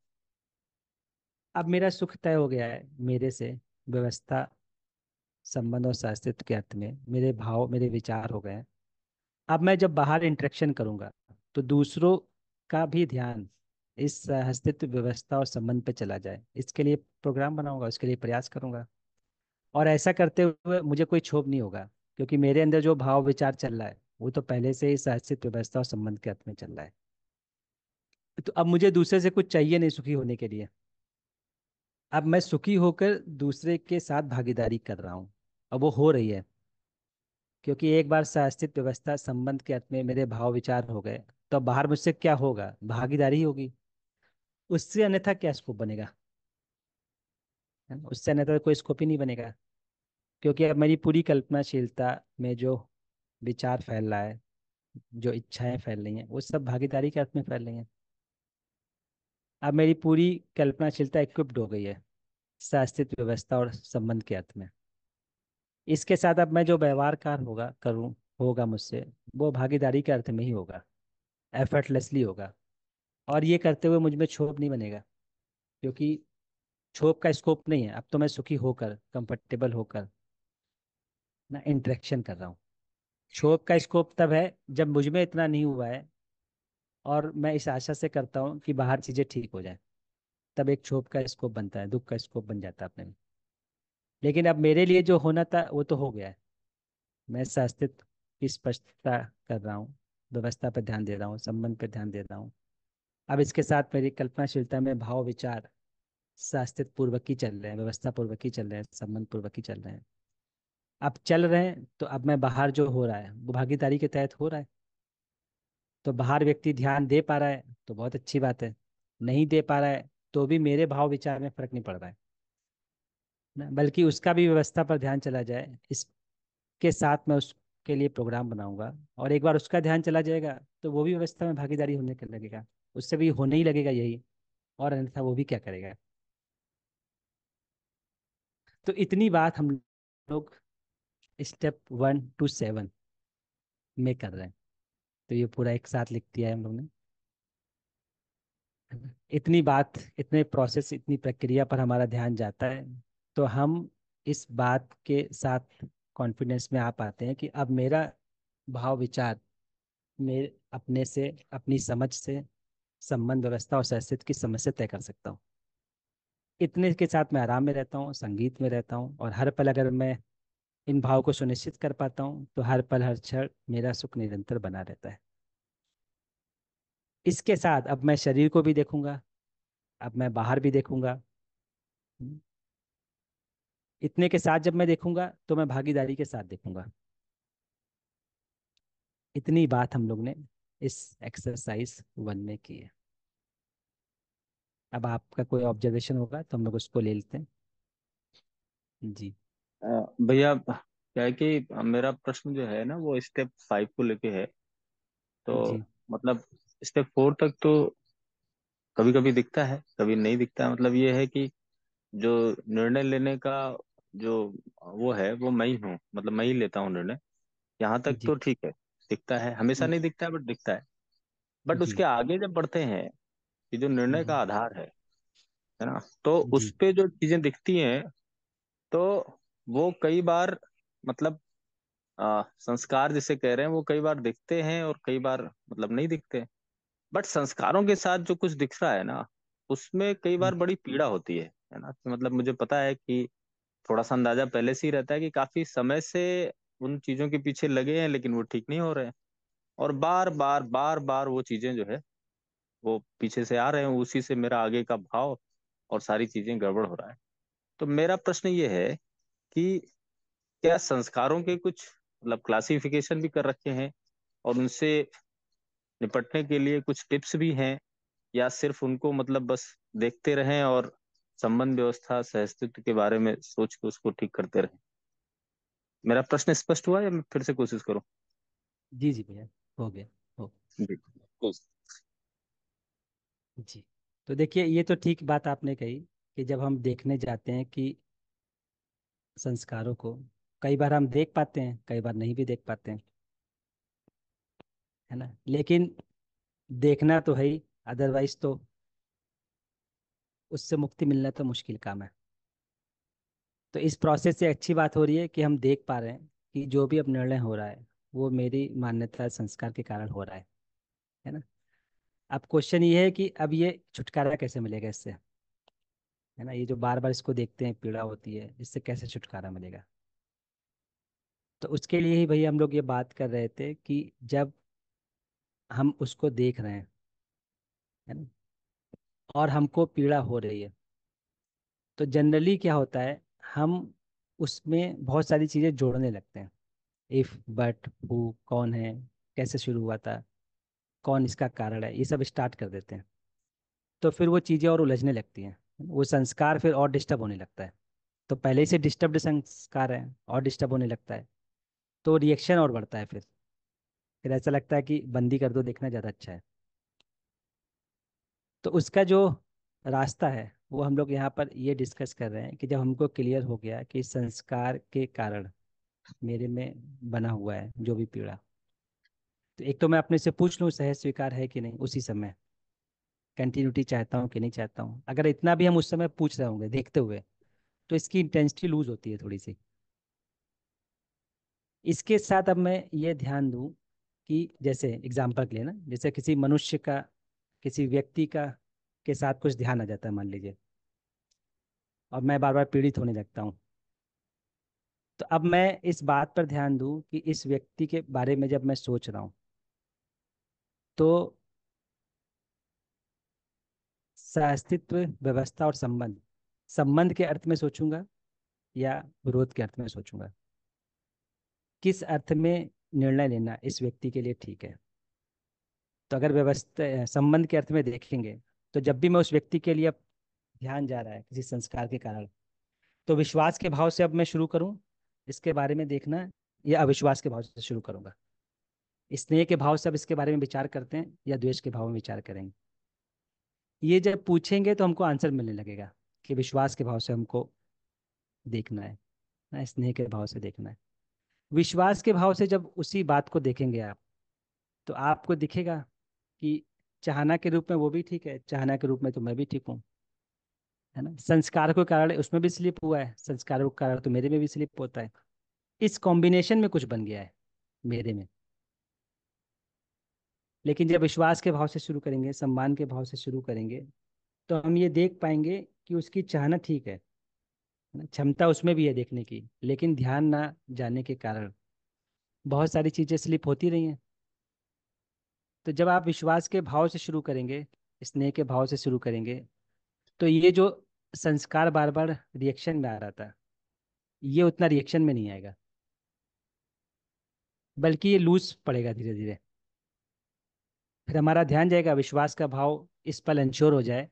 अब मेरा सुख तय हो गया है मेरे से व्यवस्था संबंध और अस्तित्व के अर्थ में मेरे भाव मेरे विचार हो गए हैं अब मैं जब बाहर इंट्रेक्शन करूंगा तो दूसरों का भी ध्यान इस अस्तित्व व्यवस्था और संबंध पे चला जाए इसके लिए प्रोग्राम बनाऊंगा उसके लिए प्रयास करूंगा और ऐसा करते हुए मुझे कोई क्षोभ नहीं होगा क्योंकि मेरे अंदर जो भाव विचार चल रहा है वो तो पहले से ही अस्तित्व व्यवस्था और संबंध के अर्थ में चल रहा है तो अब मुझे दूसरे से कुछ चाहिए नहीं सुखी होने के लिए अब मैं सुखी होकर दूसरे के साथ भागीदारी कर रहा हूँ अब वो हो रही है क्योंकि एक बार सह व्यवस्था संबंध के अर्थ में मेरे भाव विचार हो गए तो बाहर मुझसे क्या होगा भागीदारी होगी उससे अन्यथा क्या स्कोप बनेगा उससे अन्यथा कोई स्कोप ही नहीं बनेगा क्योंकि अब मेरी पूरी कल्पनाशीलता में जो विचार फैल रहा है जो इच्छाएं फैल रही हैं वो सब भागीदारी के अर्थ में फैल रही हैं अब मेरी पूरी कल्पनाशीलता इक्विप्ड हो गई है सह व्यवस्था और संबंध के अर्थ में इसके साथ अब मैं जो व्यवहार कार होगा करूँ होगा मुझसे वो भागीदारी के अर्थ में ही होगा एफर्टलेसली होगा और ये करते हुए मुझ में क्षोभ नहीं बनेगा क्योंकि क्षोभ का स्कोप नहीं है अब तो मैं सुखी होकर कंफर्टेबल होकर ना इंट्रैक्शन कर रहा हूँ क्षोभ का स्कोप तब है जब मुझ में इतना नहीं हुआ है और मैं इस आशा से करता हूँ कि बाहर चीज़ें ठीक हो जाए तब एक क्षोभ का स्कोप बनता है दुख का स्कोप बन जाता है अपने में लेकिन अब मेरे लिए जो होना था वो तो हो गया है मैं शास्त्रित्व की स्पष्टता कर रहा हूँ व्यवस्था पर ध्यान दे रहा हूँ संबंध पर ध्यान दे रहा हूँ अब इसके साथ मेरी कल्पनाशीलता में भाव विचार सस्तित्व पूर्वक ही चल रहे हैं व्यवस्था पूर्वक ही चल रहे हैं संबंध पूर्वक ही चल रहे हैं अब चल रहे हैं तो अब मैं बाहर जो हो रहा है वो भागीदारी के तहत हो रहा है तो बाहर व्यक्ति ध्यान दे पा रहा है तो बहुत अच्छी बात है नहीं दे पा रहा है तो भी मेरे भाव विचार में फर्क नहीं पड़ रहा है ना बल्कि उसका भी व्यवस्था पर ध्यान चला जाए इसके साथ मैं उसके लिए प्रोग्राम बनाऊंगा और एक बार उसका ध्यान चला जाएगा तो वो भी व्यवस्था में भागीदारी होने के लगेगा उससे भी होने ही लगेगा यही और अन्यथा वो भी क्या करेगा तो इतनी बात हम लोग स्टेप वन टू सेवन में कर रहे हैं तो ये पूरा एक साथ लिख दिया है हम लोग ने इतनी बात इतने प्रोसेस इतनी प्रक्रिया पर हमारा ध्यान जाता है तो हम इस बात के साथ कॉन्फिडेंस में आ पाते हैं कि अब मेरा भाव विचार मेरे अपने से अपनी समझ से संबंध व्यवस्था और सहस्तित्व की समस्या तय कर सकता हूँ इतने के साथ मैं आराम में रहता हूँ संगीत में रहता हूँ और हर पल अगर मैं इन भाव को सुनिश्चित कर पाता हूँ तो हर पल हर क्षण मेरा सुख निरंतर बना रहता है इसके साथ अब मैं शरीर को भी देखूंगा अब मैं बाहर भी देखूंगा इतने के साथ जब मैं देखूंगा तो मैं भागीदारी के साथ देखूंगा इतनी बात हम लोग ने इस एक्सरसाइज वन में की है अब आपका कोई ऑब्जर्वेशन होगा तो हम लोग उसको ले लेते हैं जी भैया क्या है कि मेरा प्रश्न जो है ना वो स्टेप फाइव को लेके है तो मतलब स्टेप फोर तक तो कभी कभी दिखता है कभी नहीं दिखता है मतलब ये है कि जो निर्णय लेने का जो वो है वो मैं ही हूँ मतलब मैं ही लेता हूँ निर्णय यहाँ तक तो ठीक है दिखता है हमेशा नहीं दिखता है बट दिखता है बट उसके आगे जब बढ़ते हैं कि जो निर्णय का आधार है है ना तो उस पे जो चीजें दिखती हैं तो वो कई बार मतलब आ, संस्कार जिसे कह रहे हैं वो कई बार दिखते हैं और कई बार मतलब नहीं दिखते बट संस्कारों के साथ जो कुछ दिख रहा है ना उसमें कई बार बड़ी पीड़ा होती है है ना कि तो मतलब मुझे पता है कि थोड़ा सा अंदाजा पहले से ही रहता है कि काफी समय से उन चीजों के पीछे लगे हैं लेकिन वो ठीक नहीं हो रहे हैं और बार बार बार बार वो चीजें जो है वो पीछे से आ रहे हैं उसी से मेरा आगे का भाव और सारी चीजें गड़बड़ हो रहा है तो मेरा प्रश्न ये है कि क्या संस्कारों के कुछ मतलब क्लासिफिकेशन भी कर रखे हैं और उनसे निपटने के लिए कुछ टिप्स भी हैं या सिर्फ उनको मतलब बस देखते रहें और संबंध व्यवस्था सहअस्तित्व के बारे में सोच के उसको ठीक करते रहे मेरा प्रश्न स्पष्ट हुआ या मैं फिर से कोशिश करूं जी जी भैया हो गया हो जी जी तो देखिए ये तो ठीक बात आपने कही कि जब हम देखने जाते हैं कि संस्कारों को कई बार हम देख पाते हैं कई बार नहीं भी देख पाते हैं है ना लेकिन देखना तो है ही अदरवाइज तो उससे मुक्ति मिलना तो मुश्किल काम है तो इस प्रोसेस से अच्छी बात हो रही है कि हम देख पा रहे हैं कि जो भी अब निर्णय हो रहा है वो मेरी मान्यता संस्कार के कारण हो रहा है है ना अब क्वेश्चन ये है कि अब ये छुटकारा कैसे मिलेगा इससे है ना ये जो बार बार इसको देखते हैं पीड़ा होती है इससे कैसे छुटकारा मिलेगा तो उसके लिए ही भैया हम लोग ये बात कर रहे थे कि जब हम उसको देख रहे हैं है ना और हमको पीड़ा हो रही है तो जनरली क्या होता है हम उसमें बहुत सारी चीज़ें जोड़ने लगते हैं इफ़ बट हु कौन है कैसे शुरू हुआ था कौन इसका कारण है ये सब स्टार्ट कर देते हैं तो फिर वो चीज़ें और उलझने लगती हैं वो संस्कार फिर और डिस्टर्ब होने लगता है तो पहले से डिस्टर्ब्ड संस्कार है और डिस्टर्ब होने लगता है तो रिएक्शन और बढ़ता है फिर फिर ऐसा लगता है कि बंदी कर दो देखना ज़्यादा अच्छा है तो उसका जो रास्ता है वो हम लोग यहाँ पर ये डिस्कस कर रहे हैं कि जब हमको क्लियर हो गया कि संस्कार के कारण मेरे में बना हुआ है जो भी पीड़ा तो एक तो मैं अपने से पूछ लूँ सहज स्वीकार है कि नहीं उसी समय कंटिन्यूटी चाहता हूँ कि नहीं चाहता हूँ अगर इतना भी हम उस समय पूछ रहे होंगे देखते हुए तो इसकी इंटेंसिटी लूज होती है थोड़ी सी इसके साथ अब मैं ये ध्यान दूँ कि जैसे एग्जाम्पल के लिए ना जैसे किसी मनुष्य का किसी व्यक्ति का के साथ कुछ ध्यान आ जाता है मान लीजिए और मैं बार बार पीड़ित होने लगता हूँ तो अब मैं इस बात पर ध्यान दूं कि इस व्यक्ति के बारे में जब मैं सोच रहा हूं तो सहस्तित्व व्यवस्था और संबंध संबंध के अर्थ में सोचूंगा या विरोध के अर्थ में सोचूंगा किस अर्थ में निर्णय लेना इस व्यक्ति के लिए ठीक है तो अगर व्यवस्था संबंध के अर्थ में देखेंगे तो जब भी मैं उस व्यक्ति के लिए ध्यान जा रहा है किसी संस्कार के कारण तो विश्वास के भाव से अब मैं शुरू करूं इसके बारे में देखना या अविश्वास के भाव से शुरू करूंगा स्नेह के भाव से अब इसके बारे में विचार करते हैं या द्वेष के भाव में विचार करेंगे ये जब पूछेंगे तो हमको आंसर मिलने लगेगा कि विश्वास के भाव से हमको देखना है ना स्नेह के भाव से देखना है विश्वास के भाव से जब उसी बात को देखेंगे आप तो आपको दिखेगा कि चाहना के रूप में वो भी ठीक है चाहना के रूप में तो मैं भी ठीक हूँ है ना संस्कार के कारण उसमें भी स्लिप हुआ है संस्कारों के कारण तो मेरे में भी स्लिप होता है इस कॉम्बिनेशन में कुछ बन गया है मेरे में लेकिन जब विश्वास के भाव से शुरू करेंगे सम्मान के भाव से शुरू करेंगे तो हम ये देख पाएंगे कि उसकी चाहना ठीक है क्षमता उसमें भी है देखने की लेकिन ध्यान ना जाने के कारण बहुत सारी चीज़ें स्लिप होती रही हैं तो जब आप विश्वास के भाव से शुरू करेंगे स्नेह के भाव से शुरू करेंगे तो ये जो संस्कार बार बार रिएक्शन में आ रहा था ये उतना रिएक्शन में नहीं आएगा बल्कि ये लूज पड़ेगा धीरे धीरे फिर हमारा ध्यान जाएगा विश्वास का भाव इस पल इंश्योर हो जाए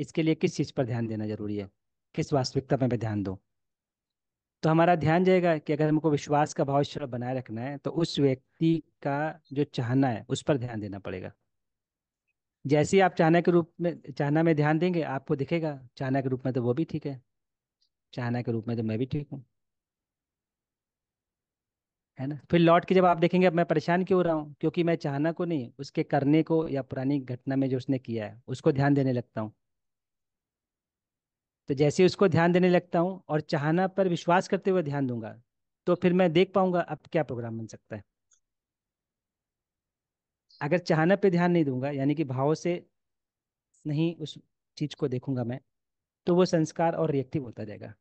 इसके लिए किस चीज़ पर ध्यान देना जरूरी है किस वास्तविकता पर मैं ध्यान दूँ तो हमारा ध्यान जाएगा कि अगर हमको विश्वास का भाव ईश्वर बनाए रखना है तो उस व्यक्ति का जो चाहना है उस पर ध्यान देना पड़ेगा जैसे ही आप चाहना के रूप में चाहना में ध्यान देंगे आपको दिखेगा चाहना के रूप में तो वो भी ठीक है चाहना के रूप में तो मैं भी ठीक हूँ है ना फिर लौट के जब आप देखेंगे अब मैं परेशान क्यों रहा हूँ क्योंकि मैं चाहना को नहीं उसके करने को या पुरानी घटना में जो उसने किया है उसको ध्यान देने लगता हूँ तो जैसे ही उसको ध्यान देने लगता हूँ और चाहना पर विश्वास करते हुए ध्यान दूंगा तो फिर मैं देख पाऊंगा अब क्या प्रोग्राम बन सकता है अगर चाहना पे ध्यान नहीं दूंगा यानी कि भाव से नहीं उस चीज को देखूंगा मैं तो वो संस्कार और रिएक्टिव होता जाएगा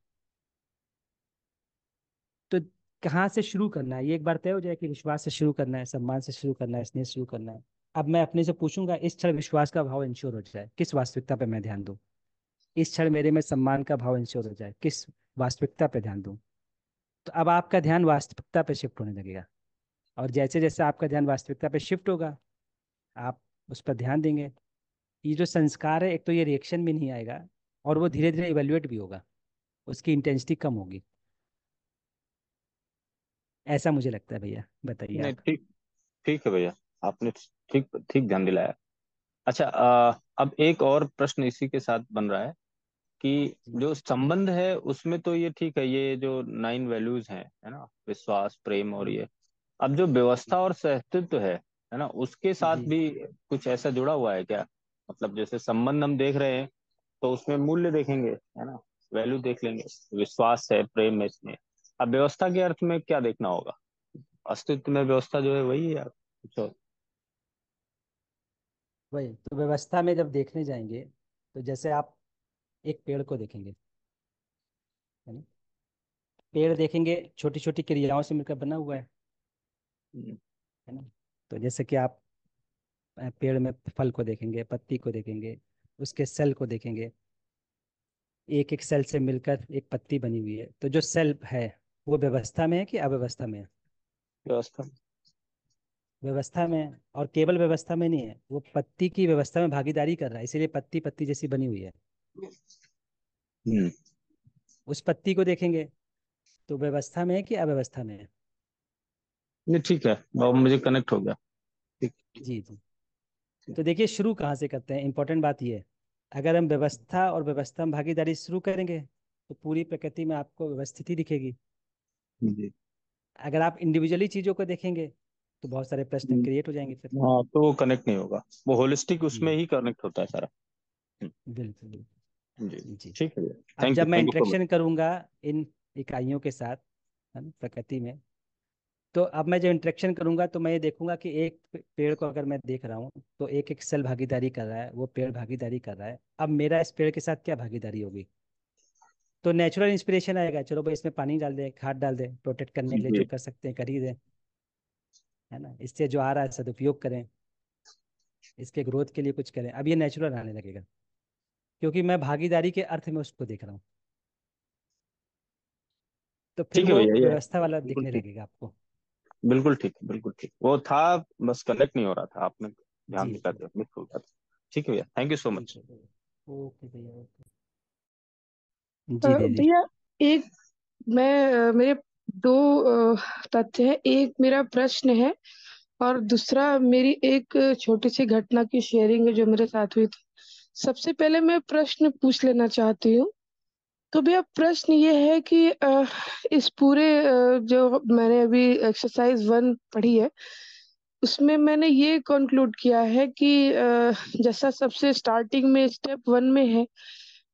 तो कहाँ से शुरू करना है ये एक बार तय हो जाए कि विश्वास से शुरू करना है सम्मान से शुरू करना है स्नेह से शुरू करना है अब मैं अपने से पूछूंगा इस क्षण विश्वास का भाव इंश्योर हो जाए किस वास्तविकता पे मैं ध्यान दूँ इस क्षण मेरे में सम्मान का भाव इंश्योर हो जाए किस वास्तविकता पर ध्यान दूँ तो अब आपका ध्यान वास्तविकता पे शिफ्ट होने लगेगा और जैसे जैसे आपका ध्यान वास्तविकता पे शिफ्ट होगा आप उस पर ध्यान देंगे ये जो संस्कार है एक तो ये रिएक्शन भी नहीं आएगा और वो धीरे धीरे इवेल्युएट भी होगा उसकी इंटेंसिटी कम होगी ऐसा मुझे लगता है भैया बताइए ठीक ठीक है भैया आपने ठीक ठीक ध्यान दिलाया अच्छा आ, अब एक और प्रश्न इसी के साथ बन रहा है कि जो संबंध है उसमें तो ये ठीक है ये जो नाइन वैल्यूज हैं है ना विश्वास प्रेम और ये अब जो व्यवस्था और सहस्तित्व है है ना उसके साथ भी कुछ ऐसा जुड़ा हुआ है क्या मतलब जैसे संबंध हम देख रहे हैं तो उसमें मूल्य देखेंगे है ना वैल्यू देख लेंगे विश्वास है प्रेम है इसमें अब व्यवस्था के अर्थ में क्या देखना होगा अस्तित्व में व्यवस्था जो है वही है यार कुछ और वही तो व्यवस्था में जब देखने जाएंगे तो जैसे आप एक पेड़ को देखेंगे है ना पेड़ देखेंगे छोटी छोटी क्रियाओं से मिलकर बना हुआ है हम्म। है ना तो जैसे कि आप पेड़ में फल को देखेंगे पत्ती को देखेंगे उसके सेल को देखेंगे एक एक सेल से मिलकर एक पत्ती बनी हुई है तो जो सेल है वो व्यवस्था में है कि अव्यवस्था में है व्यवस्था व्यवस्था में और केवल व्यवस्था में नहीं है वो पत्ती की व्यवस्था में भागीदारी कर रहा है इसीलिए पत्ती पत्ती जैसी बनी हुई है हम्म। उस पत्ती को देखेंगे तो व्यवस्था में है कि अव्यवस्था में है नहीं ठीक है और मुझे कनेक्ट हो गया जी जी तो देखिए शुरू कहाँ से करते हैं इम्पोर्टेंट बात ये अगर हम व्यवस्था और व्यवस्था में भागीदारी शुरू करेंगे तो पूरी प्रकृति में आपको व्यवस्थित ही दिखेगी जी अगर आप इंडिविजुअली चीजों को देखेंगे तो बहुत सारे प्रश्न क्रिएट हम्म। हो जाएंगे फिर हाँ तो वो कनेक्ट नहीं होगा वो होलिस्टिक उसमें ही कनेक्ट होता है सारा हम्म। बिल्कुल बिल्कुल जी ठीक है जब मैं इंटरेक्शन करूंगा इन इकाइयों के साथ प्रकृति में तो अब मैं जब इंट्रेक्शन करूंगा तो मैं ये देखूंगा कि एक पेड़ को अगर मैं देख रहा हूँ तो एक एक सेल भागीदारी कर रहा है वो पेड़ भागीदारी कर रहा है अब मेरा इस पेड़ के साथ क्या भागीदारी होगी तो नेचुरल इंस्पिरेशन आएगा चलो भाई इसमें पानी डाल दे खाद डाल दे प्रोटेक्ट करने के लिए जो कर सकते हैं कर ही है ना इससे जो आ रहा है सदुपयोग करें इसके ग्रोथ के लिए कुछ करें अब ये नेचुरल आने लगेगा क्योंकि मैं भागीदारी के अर्थ में उसको देख रहा हूँ तो फिर वो व्यवस्था वाला दिखने लगेगा आपको बिल्कुल ठीक बिल्कुल ठीक वो था बस कनेक्ट नहीं हो रहा था आपने ध्यान दिखा दिया बिल्कुल ठीक है भैया thank you so much okay भैया भैया एक मैं मेरे दो तथ्य हैं एक मेरा प्रश्न है और दूसरा मेरी एक छोटी सी घटना की शेयरिंग है जो मेरे साथ हुई थी सबसे पहले मैं प्रश्न पूछ लेना चाहती हूँ तो भैया प्रश्न ये है कि इस पूरे जो मैंने अभी एक्सरसाइज वन पढ़ी है उसमें मैंने ये कंक्लूड किया है कि जैसा सबसे स्टार्टिंग में स्टेप वन में है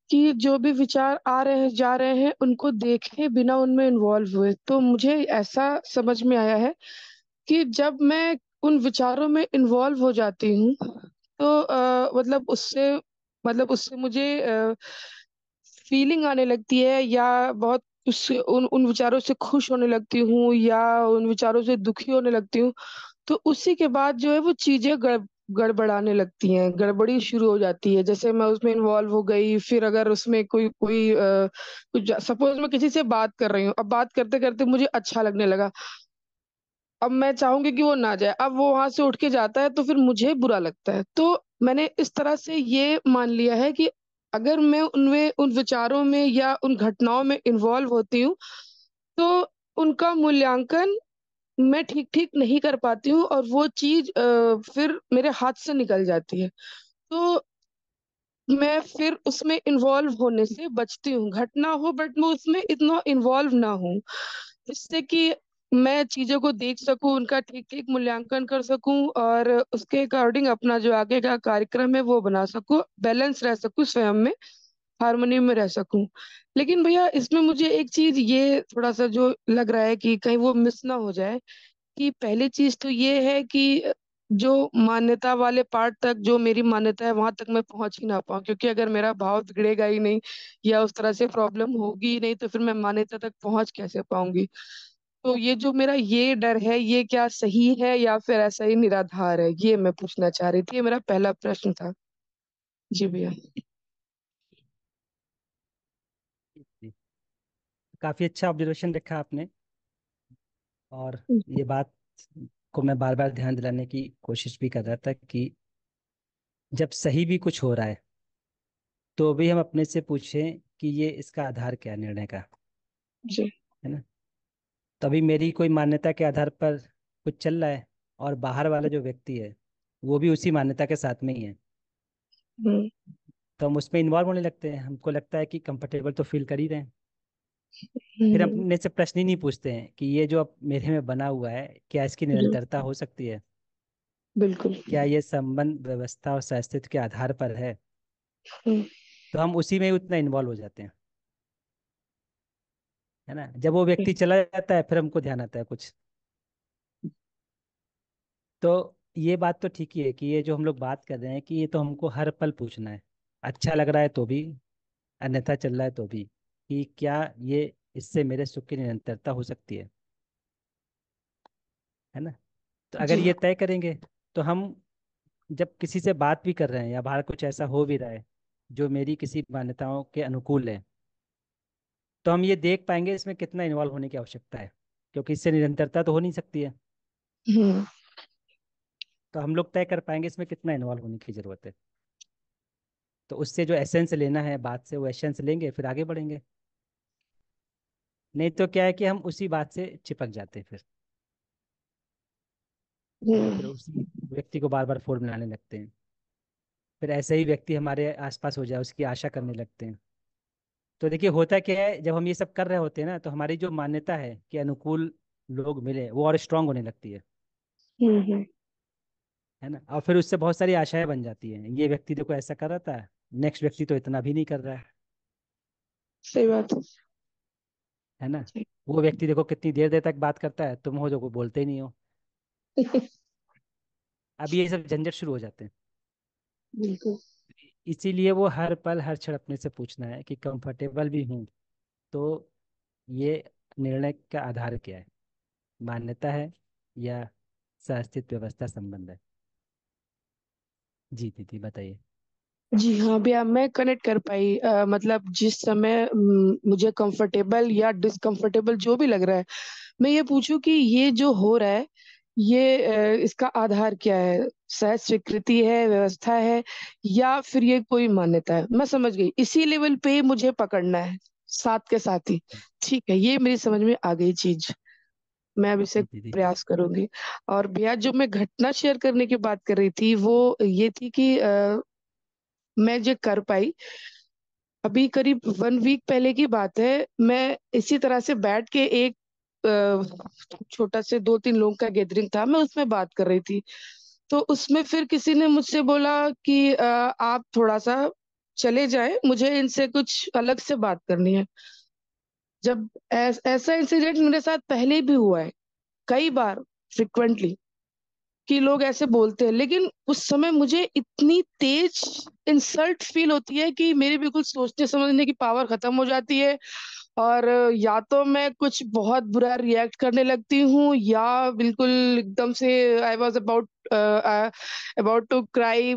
कि जो भी विचार आ रहे हैं जा रहे हैं उनको देखे बिना उनमें इन्वॉल्व हुए तो मुझे ऐसा समझ में आया है कि जब मैं उन विचारों में इन्वॉल्व हो जाती हूँ तो आ, मतलब उससे मतलब उससे मुझे फीलिंग आने लगती है या बहुत उस उन उन विचारों से खुश होने लगती हूँ या उन विचारों से दुखी होने लगती हूँ तो उसी के बाद जो है वो चीज़ें गड़ गड़बड़ाने लगती हैं गड़बड़ी शुरू हो जाती है जैसे मैं उसमें इन्वॉल्व हो गई फिर अगर उसमें कोई कोई कुछ सपोज मैं किसी से बात कर रही हूँ अब बात करते करते मुझे अच्छा लगने लगा अब मैं चाहूंगी कि वो ना जाए अब वो वहां से उठ के जाता है तो फिर मुझे बुरा लगता है तो मैंने इस तरह से ये मान लिया है कि अगर मैं उनमें उन विचारों में या उन घटनाओं में इन्वॉल्व होती हूँ तो उनका मूल्यांकन मैं ठीक ठीक नहीं कर पाती हूँ और वो चीज फिर मेरे हाथ से निकल जाती है तो मैं फिर उसमें इन्वॉल्व होने से बचती हूँ घटना हो बट मैं उसमें इतना इन्वॉल्व ना हूँ जिससे कि मैं चीज़ों को देख सकूं उनका ठीक-ठीक मूल्यांकन कर सकूं और उसके अकॉर्डिंग अपना जो आगे का कार्यक्रम है वो बना सकूँ, बैलेंस रह सकूं स्वयं में, हारमोनियम में रह सकूं लेकिन भैया इसमें मुझे एक चीज़ ये थोड़ा-सा जो लग रहा है कि कहीं वो मिस ना हो जाए, कि पहली चीज़ तो ये है कि जो मान्यता वाले पार्ट तक जो मेरी मान्यता है वहां तक मैं पहुंच ही ना पाऊँ क्योंकि अगर मेरा भाव बिगड़ेगा ही नहीं या उस तरह से प्रॉब्लम होगी ही नहीं तो फिर मैं मान्यता तक पहुँच कैसे पाऊंगी तो ये जो मेरा ये डर है ये क्या सही है या फिर ऐसा ही निराधार है ये मैं पूछना चाह रही थी ये मेरा पहला प्रश्न था जी भैया काफी अच्छा ऑब्जर्वेशन रखा आपने और ये बात को मैं बार बार ध्यान दिलाने की कोशिश भी कर रहा था कि जब सही भी कुछ हो रहा है तो भी हम अपने से पूछें कि ये इसका आधार क्या निर्णय का जी है ना तो अभी मेरी कोई मान्यता के आधार पर कुछ चल रहा है और बाहर वाला जो व्यक्ति है वो भी उसी मान्यता के साथ में ही है हम्म। तो हम उसमें इन्वॉल्व होने लगते हैं हमको लगता है कि कंफर्टेबल तो फील कर ही रहे हैं फिर अपने हम्म। से प्रश्न ही नहीं पूछते हैं कि ये जो अब मेरे में बना हुआ है क्या इसकी हम्म। निरंतरता हो सकती है बिल्कुल क्या ये संबंध व्यवस्था और के आधार पर है तो हम उसी में उतना इन्वॉल्व हो जाते हैं है ना जब वो व्यक्ति चला जाता है फिर हमको ध्यान आता है कुछ तो ये बात तो ठीक ही है कि ये जो हम लोग बात कर रहे हैं कि ये तो हमको हर पल पूछना है अच्छा लग रहा है तो भी अन्यथा चल रहा है तो भी कि क्या ये इससे मेरे सुख की निरंतरता हो सकती है है ना तो अगर ये तय करेंगे तो हम जब किसी से बात भी कर रहे हैं या बाहर कुछ ऐसा हो भी रहा है जो मेरी किसी मान्यताओं के अनुकूल है तो हम ये देख पाएंगे इसमें कितना इन्वॉल्व होने की आवश्यकता है क्योंकि इससे निरंतरता तो हो नहीं सकती है हम्म। तो हम लोग तय कर पाएंगे इसमें कितना इन्वॉल्व होने की जरूरत है तो उससे जो एसेंस लेना है बात से वो एसेंस लेंगे फिर आगे बढ़ेंगे नहीं तो क्या है कि हम उसी बात से चिपक जाते हैं फिर हम्म। व्यक्ति को बार बार फोर बनाने लगते हैं फिर ऐसे ही व्यक्ति हमारे आसपास हो जाए उसकी आशा करने लगते हैं तो देखिए होता क्या है जब हम ये सब कर रहे होते हैं ना तो हमारी जो मान्यता है कि अनुकूल लोग मिले वो और स्ट्रांग होने लगती है है ना और फिर उससे बहुत सारी आशाएं बन जाती है ये व्यक्ति देखो ऐसा कर रहा था नेक्स्ट व्यक्ति तो इतना भी नहीं कर रहा है सही बात है ना वो व्यक्ति देखो कितनी देर देर तक बात करता है तुम हो जो को बोलते नहीं हो (laughs) अब ये सब झंझट शुरू हो जाते हैं बिल्कुल इसीलिए वो हर पल हर क्षण अपने से पूछना है कि कंफर्टेबल भी हूँ तो ये निर्णय का आधार क्या है मान्यता है या सहस्थित व्यवस्था संबंध है जी दीदी बताइए जी हाँ भैया मैं कनेक्ट कर पाई आ, मतलब जिस समय मुझे कंफर्टेबल या डिसकंफर्टेबल जो भी लग रहा है मैं ये पूछूं कि ये जो हो रहा है ये इसका आधार क्या है सहज स्वीकृति है व्यवस्था है या फिर ये कोई मान्यता है मैं समझ गई इसी लेवल पे मुझे पकड़ना है साथ के साथ ही ठीक है ये मेरी समझ में आ गई चीज मैं अब इसे प्रयास करूंगी और भैया जो मैं घटना शेयर करने की बात कर रही थी वो ये थी कि आ, मैं जो कर पाई अभी करीब वन वीक पहले की बात है मैं इसी तरह से बैठ के एक छोटा से दो तीन लोगों का गैदरिंग था मैं उसमें बात कर रही थी तो उसमें फिर किसी ने मुझसे बोला कि आप थोड़ा सा चले जाए मुझे इनसे कुछ अलग से बात करनी है जब ऐसा इंसिडेंट मेरे साथ पहले भी हुआ है कई बार फ्रिक्वेंटली कि लोग ऐसे बोलते हैं लेकिन उस समय मुझे इतनी तेज इंसल्ट फील होती है कि मेरी बिल्कुल सोचने समझने की पावर खत्म हो जाती है और या तो मैं कुछ बहुत बुरा रिएक्ट करने लगती हूँ या बिल्कुल एकदम से I was about about to cry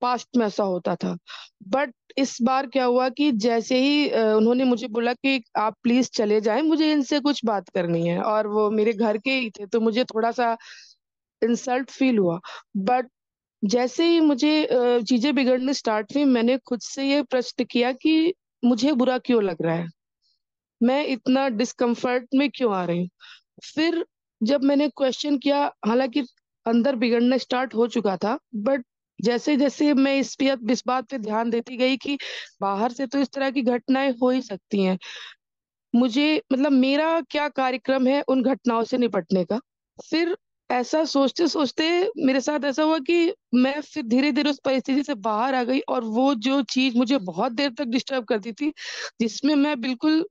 past में ऐसा होता था बट इस बार क्या हुआ कि जैसे ही uh, उन्होंने मुझे बोला कि आप प्लीज चले जाएं मुझे इनसे कुछ बात करनी है और वो मेरे घर के ही थे तो मुझे थोड़ा सा इंसल्ट फील हुआ बट जैसे ही मुझे uh, चीजें बिगड़नी स्टार्ट हुई मैंने खुद से ये प्रश्न किया कि मुझे बुरा क्यों लग रहा है मैं इतना डिस्कम्फर्ट में क्यों आ रही हूँ फिर जब मैंने क्वेश्चन किया हालांकि अंदर बिगड़ना स्टार्ट हो चुका था बट जैसे जैसे मैं इस पे इस बात पे ध्यान देती गई कि बाहर से तो इस तरह की घटनाएं हो ही सकती हैं मुझे मतलब मेरा क्या कार्यक्रम है उन घटनाओं से निपटने का फिर ऐसा सोचते सोचते मेरे साथ ऐसा हुआ कि मैं फिर धीरे धीरे उस परिस्थिति से बाहर आ गई और वो जो चीज मुझे बहुत देर तक डिस्टर्ब करती थी जिसमें मैं बिल्कुल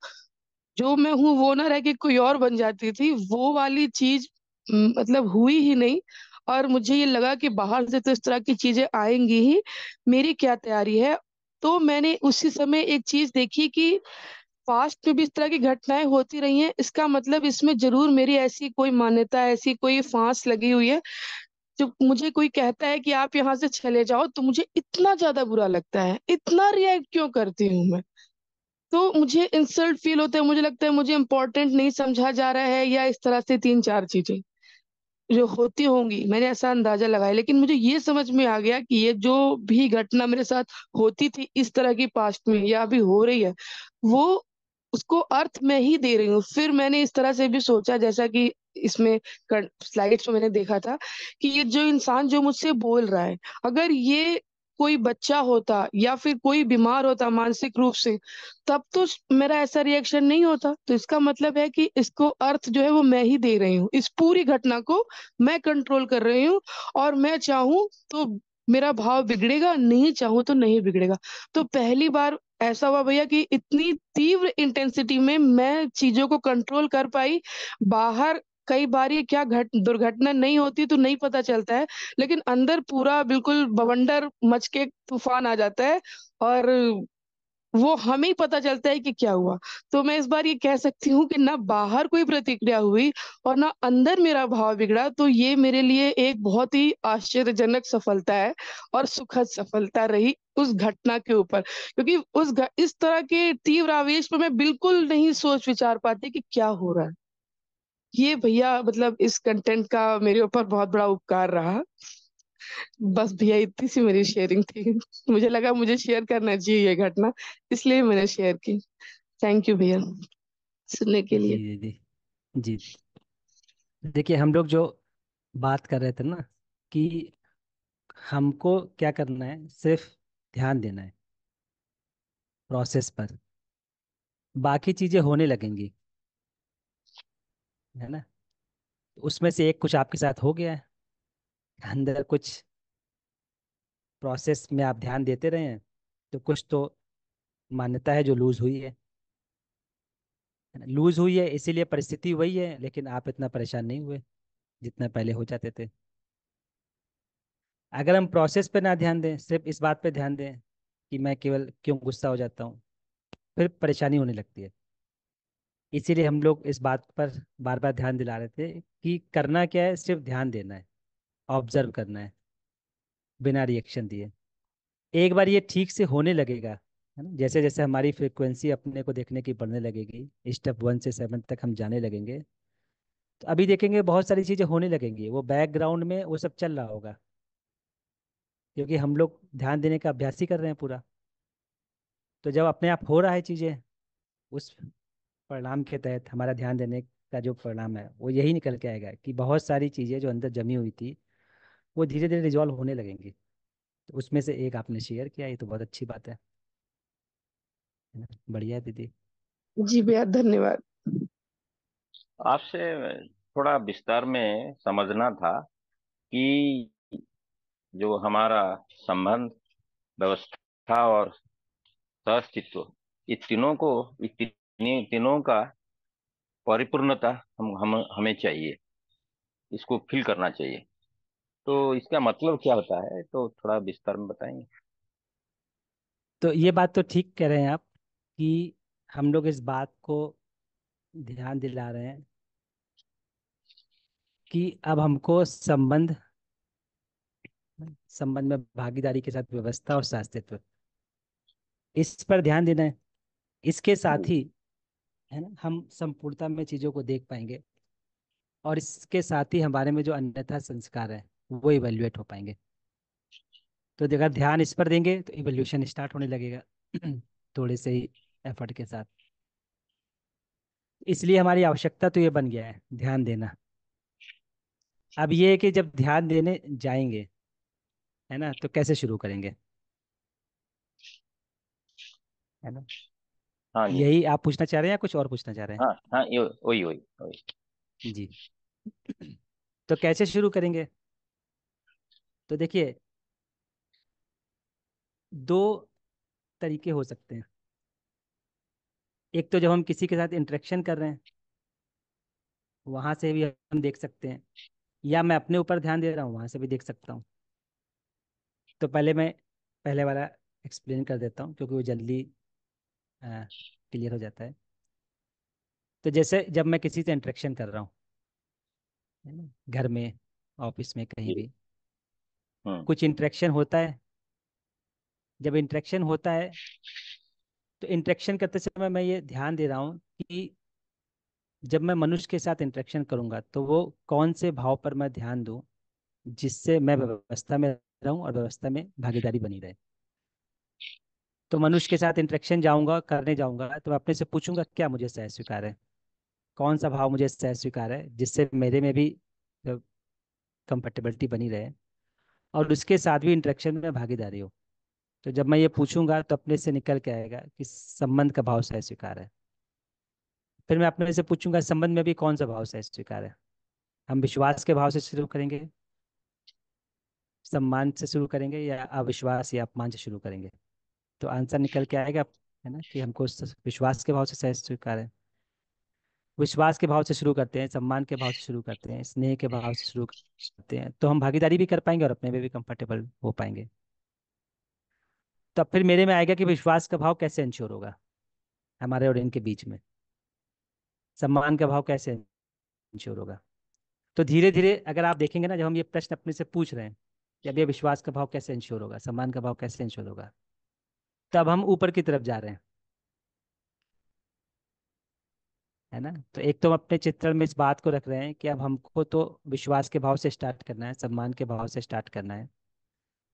जो मैं हूँ वो ना रह के कोई और बन जाती थी वो वाली चीज मतलब हुई ही नहीं और मुझे ये लगा कि बाहर से तो इस तरह की चीजें आएंगी ही मेरी क्या तैयारी है तो मैंने उसी समय एक चीज देखी कि पास्ट में भी इस तरह की घटनाएं होती रही हैं इसका मतलब इसमें जरूर मेरी ऐसी कोई मान्यता ऐसी कोई फांस लगी हुई है जो मुझे कोई कहता है कि आप यहाँ से चले जाओ तो मुझे इतना ज्यादा बुरा लगता है इतना रिएक्ट क्यों करती हूँ मैं तो मुझे इंसल्ट फील होता है मुझे लगता है मुझे इम्पोर्टेंट नहीं समझा जा रहा है या इस तरह से तीन चार चीजें जो होती होंगी मैंने ऐसा अंदाजा लगाया लेकिन मुझे ये समझ में आ गया कि ये जो भी घटना मेरे साथ होती थी इस तरह की पास्ट में या अभी हो रही है वो उसको अर्थ मैं ही दे रही हूँ फिर मैंने इस तरह से भी सोचा जैसा कि इसमें स्लाइड्स में मैंने देखा था कि ये जो इंसान जो मुझसे बोल रहा है अगर ये कोई बच्चा होता या फिर कोई बीमार होता मानसिक रूप से तब तो मेरा ऐसा रिएक्शन नहीं होता तो इसका मतलब है कि इसको अर्थ जो है वो मैं ही दे रही हूँ इस पूरी घटना को मैं कंट्रोल कर रही हूँ और मैं चाहूँ तो मेरा भाव बिगड़ेगा नहीं चाहूँ तो नहीं बिगड़ेगा तो पहली बार ऐसा हुआ भैया कि इतनी तीव्र इंटेंसिटी में मैं चीजों को कंट्रोल कर पाई बाहर कई बार ये क्या घट दुर्घटना नहीं होती तो नहीं पता चलता है लेकिन अंदर पूरा बिल्कुल बवंडर मच के तूफान आ जाता है और वो हमें पता चलता है कि क्या हुआ तो मैं इस बार ये कह सकती हूँ कि ना बाहर कोई प्रतिक्रिया हुई और ना अंदर मेरा भाव बिगड़ा तो ये मेरे लिए एक बहुत ही आश्चर्यजनक सफलता है और सुखद सफलता रही उस घटना के ऊपर क्योंकि उस इस तरह के तीव्र आवेश पर मैं बिल्कुल नहीं सोच विचार पाती कि क्या हो रहा है ये भैया मतलब इस कंटेंट का मेरे ऊपर बहुत बड़ा उपकार रहा बस भैया इतनी सी मेरी शेयरिंग थी मुझे लगा मुझे शेयर करना चाहिए ये घटना इसलिए मैंने शेयर की थैंक यू भैया सुनने के लिए जी जी जी, जी। देखिए हम लोग जो बात कर रहे थे ना कि हमको क्या करना है सिर्फ ध्यान देना है प्रोसेस पर बाकी चीज़ें होने लगेंगी है ना तो उसमें से एक कुछ आपके साथ हो गया है अंदर कुछ प्रोसेस में आप ध्यान देते रहे हैं तो कुछ तो मान्यता है जो लूज हुई है लूज हुई है इसीलिए परिस्थिति वही है लेकिन आप इतना परेशान नहीं हुए जितना पहले हो जाते थे अगर हम प्रोसेस पे ना ध्यान दें सिर्फ इस बात पे ध्यान दें कि मैं केवल क्यों गुस्सा हो जाता हूँ फिर परेशानी होने लगती है इसीलिए हम लोग इस बात पर बार बार ध्यान दिला रहे थे कि करना क्या है सिर्फ ध्यान देना है ऑब्जर्व करना है बिना रिएक्शन दिए एक बार ये ठीक से होने लगेगा है ना जैसे जैसे हमारी फ्रिक्वेंसी अपने को देखने की बढ़ने लगेगी स्टेप वन से सेवन तक हम जाने लगेंगे तो अभी देखेंगे बहुत सारी चीज़ें होने लगेंगी वो बैकग्राउंड में वो सब चल रहा होगा क्योंकि हम लोग ध्यान देने का अभ्यास ही कर रहे हैं पूरा तो जब अपने आप हो रहा है चीज़ें उस परिणाम के तहत हमारा ध्यान देने का जो परिणाम है वो यही निकल के आएगा कि बहुत सारी चीज़ें जो अंदर जमी हुई थी वो धीरे धीरे रिजॉल्व होने लगेंगी तो उसमें से एक आपने शेयर किया ये तो बहुत अच्छी बात है बढ़िया दीदी जी भैया धन्यवाद आपसे थोड़ा विस्तार में समझना था कि जो हमारा संबंध व्यवस्था और सस्तित्व इस तीनों को इन इन्हीं तीनों का परिपूर्णता हम हम हमें चाहिए इसको फिल करना चाहिए तो इसका मतलब क्या होता है तो थोड़ा विस्तार में बताएंगे तो ये बात तो ठीक कह रहे हैं आप कि हम लोग इस बात को ध्यान दिला रहे हैं कि अब हमको संबंध संबंध में भागीदारी के साथ व्यवस्था और शास्त्रित्व इस पर ध्यान देना है इसके साथ हम्म। ही है ना हम संपूर्णता में चीज़ों को देख पाएंगे और इसके साथ ही हमारे में जो अन्यथा संस्कार है वो इवेल्युएट हो पाएंगे तो अगर ध्यान इस पर देंगे तो इवेल्यूशन स्टार्ट होने लगेगा (clears throat) थोड़े से ही एफर्ट के साथ इसलिए हमारी आवश्यकता तो ये बन गया है ध्यान देना अब ये है कि जब ध्यान देने जाएंगे है ना तो कैसे शुरू करेंगे है ना हाँ जी यही आप पूछना चाह रहे हैं या कुछ और पूछना चाह रहे हाँ हाँ यो वही वही वही हैं जी तो कैसे शुरू करेंगे तो देखिए दो तरीके हो सकते हैं एक तो जब हम किसी के साथ इंटरेक्शन कर रहे हैं वहां से भी हम देख सकते हैं या मैं अपने ऊपर ध्यान दे रहा हूँ वहां से भी देख सकता हूँ तो पहले मैं पहले वाला एक्सप्लेन कर देता हूँ क्योंकि वो जल्दी हाँ, क्लियर हो जाता है तो जैसे जब मैं किसी से इंट्रेक्शन कर रहा हूँ घर में ऑफिस में कहीं भी हाँ कुछ इंट्रेक्शन होता है जब इंट्रेक्शन होता है तो इंट्रेक्शन करते समय मैं ये ध्यान दे रहा हूँ कि जब मैं मनुष्य के साथ इंट्रेक्शन करूँगा तो वो कौन से भाव पर मैं ध्यान दूँ जिससे मैं व्यवस्था में रहूँ और व्यवस्था में भागीदारी बनी रहे तो मनुष्य के साथ इंटरेक्शन जाऊंगा करने जाऊंगा तो अपने से पूछूंगा क्या मुझे सह स्वीकार है कौन सा भाव मुझे सह स्वीकार है जिससे मेरे में भी कंफर्टेबिलिटी बनी रहे और उसके साथ भी इंटरेक्शन में भागीदारी हो तो जब मैं ये पूछूंगा तो अपने से निकल के आएगा कि संबंध का भाव सह स्वीकार है फिर मैं अपने से पूछूंगा संबंध में भी कौन सा भाव सह स्वीकार है हम विश्वास के भाव से शुरू करेंगे सम्मान से शुरू करेंगे या अविश्वास या अपमान से शुरू करेंगे तो आंसर निकल के आएगा है ना कि हमको विश्वास के भाव से सहज स्वीकार है विश्वास के भाव से शुरू करते हैं सम्मान के भाव से शुरू करते हैं स्नेह के भाव से शुरू करते हैं तो हम भागीदारी भी कर पाएंगे और अपने में भी कंफर्टेबल हो पाएंगे तो फिर मेरे में आएगा कि विश्वास का भाव कैसे इंश्योर होगा हमारे और इनके बीच में सम्मान का भाव कैसे इंश्योर होगा तो धीरे धीरे अगर आप देखेंगे ना जब हम ये प्रश्न अपने से पूछ रहे हैं कि अब यह विश्वास का भाव कैसे इंश्योर होगा सम्मान का भाव कैसे इंश्योर होगा तब हम ऊपर की तरफ जा रहे हैं है ना तो एक तो हम अपने चित्रण में इस बात को रख रहे हैं कि अब हमको तो विश्वास के भाव से स्टार्ट करना है सम्मान के भाव से स्टार्ट करना है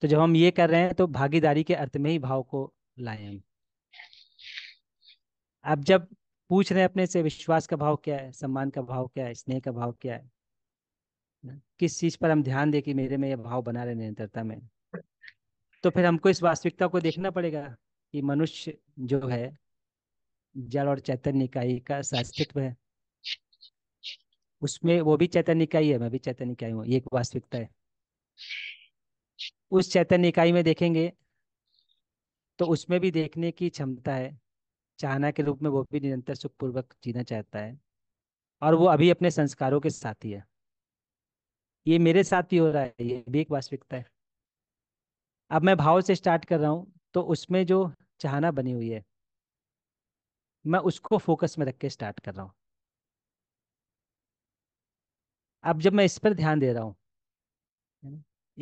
तो जब हम ये कर रहे हैं तो भागीदारी के अर्थ में ही भाव को लाए हम अब जब पूछ रहे हैं अपने से विश्वास का भाव क्या है सम्मान का भाव क्या है स्नेह का भाव क्या है ना? किस चीज पर हम ध्यान दे कि मेरे में यह भाव बना रहे निरंतरता में तो फिर हमको इस वास्तविकता को देखना पड़ेगा कि मनुष्य जो है जड़ और चैतन्य इकाई का अस्तित्व है उसमें वो भी चैतन्य इकाई है मैं भी चैतन्य इकाई हूँ एक वास्तविकता है उस चैतन्य इकाई में देखेंगे तो उसमें भी देखने की क्षमता है चाहना के रूप में वो भी निरंतर सुखपूर्वक जीना चाहता है और वो अभी अपने संस्कारों के साथ ही है ये मेरे साथ ही हो रहा है ये भी एक वास्तविकता है अब मैं भाव से स्टार्ट कर रहा हूँ तो उसमें जो चाहना बनी हुई है मैं उसको फोकस में रख के स्टार्ट कर रहा हूँ अब जब मैं इस पर ध्यान दे रहा हूँ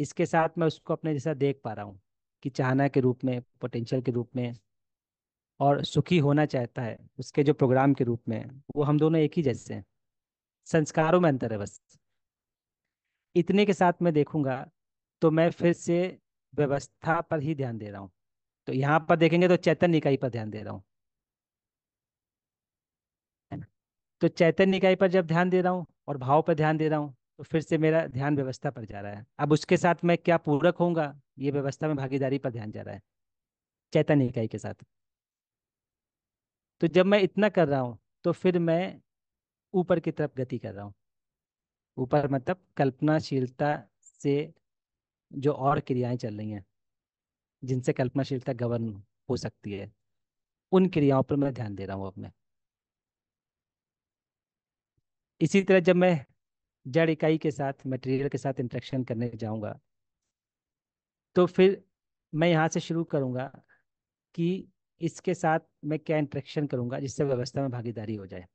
इसके साथ मैं उसको अपने जैसा देख पा रहा हूँ कि चाहना के रूप में पोटेंशियल के रूप में और सुखी होना चाहता है उसके जो प्रोग्राम के रूप में वो हम दोनों एक ही जैसे हैं संस्कारों में अंतर है बस इतने के साथ मैं देखूंगा तो मैं फिर से व्यवस्था पर ही ध्यान दे रहा हूँ तो यहाँ पर देखेंगे तो चैतन्य इकाई पर ध्यान दे रहा हूँ तो चैतन्य इकाई पर जब ध्यान दे रहा हूँ और भाव पर ध्यान दे रहा हूँ तो फिर से मेरा ध्यान व्यवस्था पर जा रहा है अब उसके साथ मैं क्या पूरक होऊंगा ये व्यवस्था में भागीदारी पर ध्यान जा रहा है चैतन्य इकाई के साथ तो जब मैं इतना कर रहा हूँ तो फिर मैं ऊपर की तरफ गति कर रहा हूँ ऊपर मतलब कल्पनाशीलता से जो और क्रियाएं चल रही हैं जिनसे कल्पनाशीलता गवर्न हो सकती है उन क्रियाओं पर मैं ध्यान दे रहा हूँ अब मैं इसी तरह जब मैं जड़ इकाई के साथ मटेरियल के साथ इंट्रैक्शन करने जाऊंगा तो फिर मैं यहाँ से शुरू करूँगा कि इसके साथ मैं क्या इंट्रेक्शन करूँगा जिससे व्यवस्था में भागीदारी हो जाए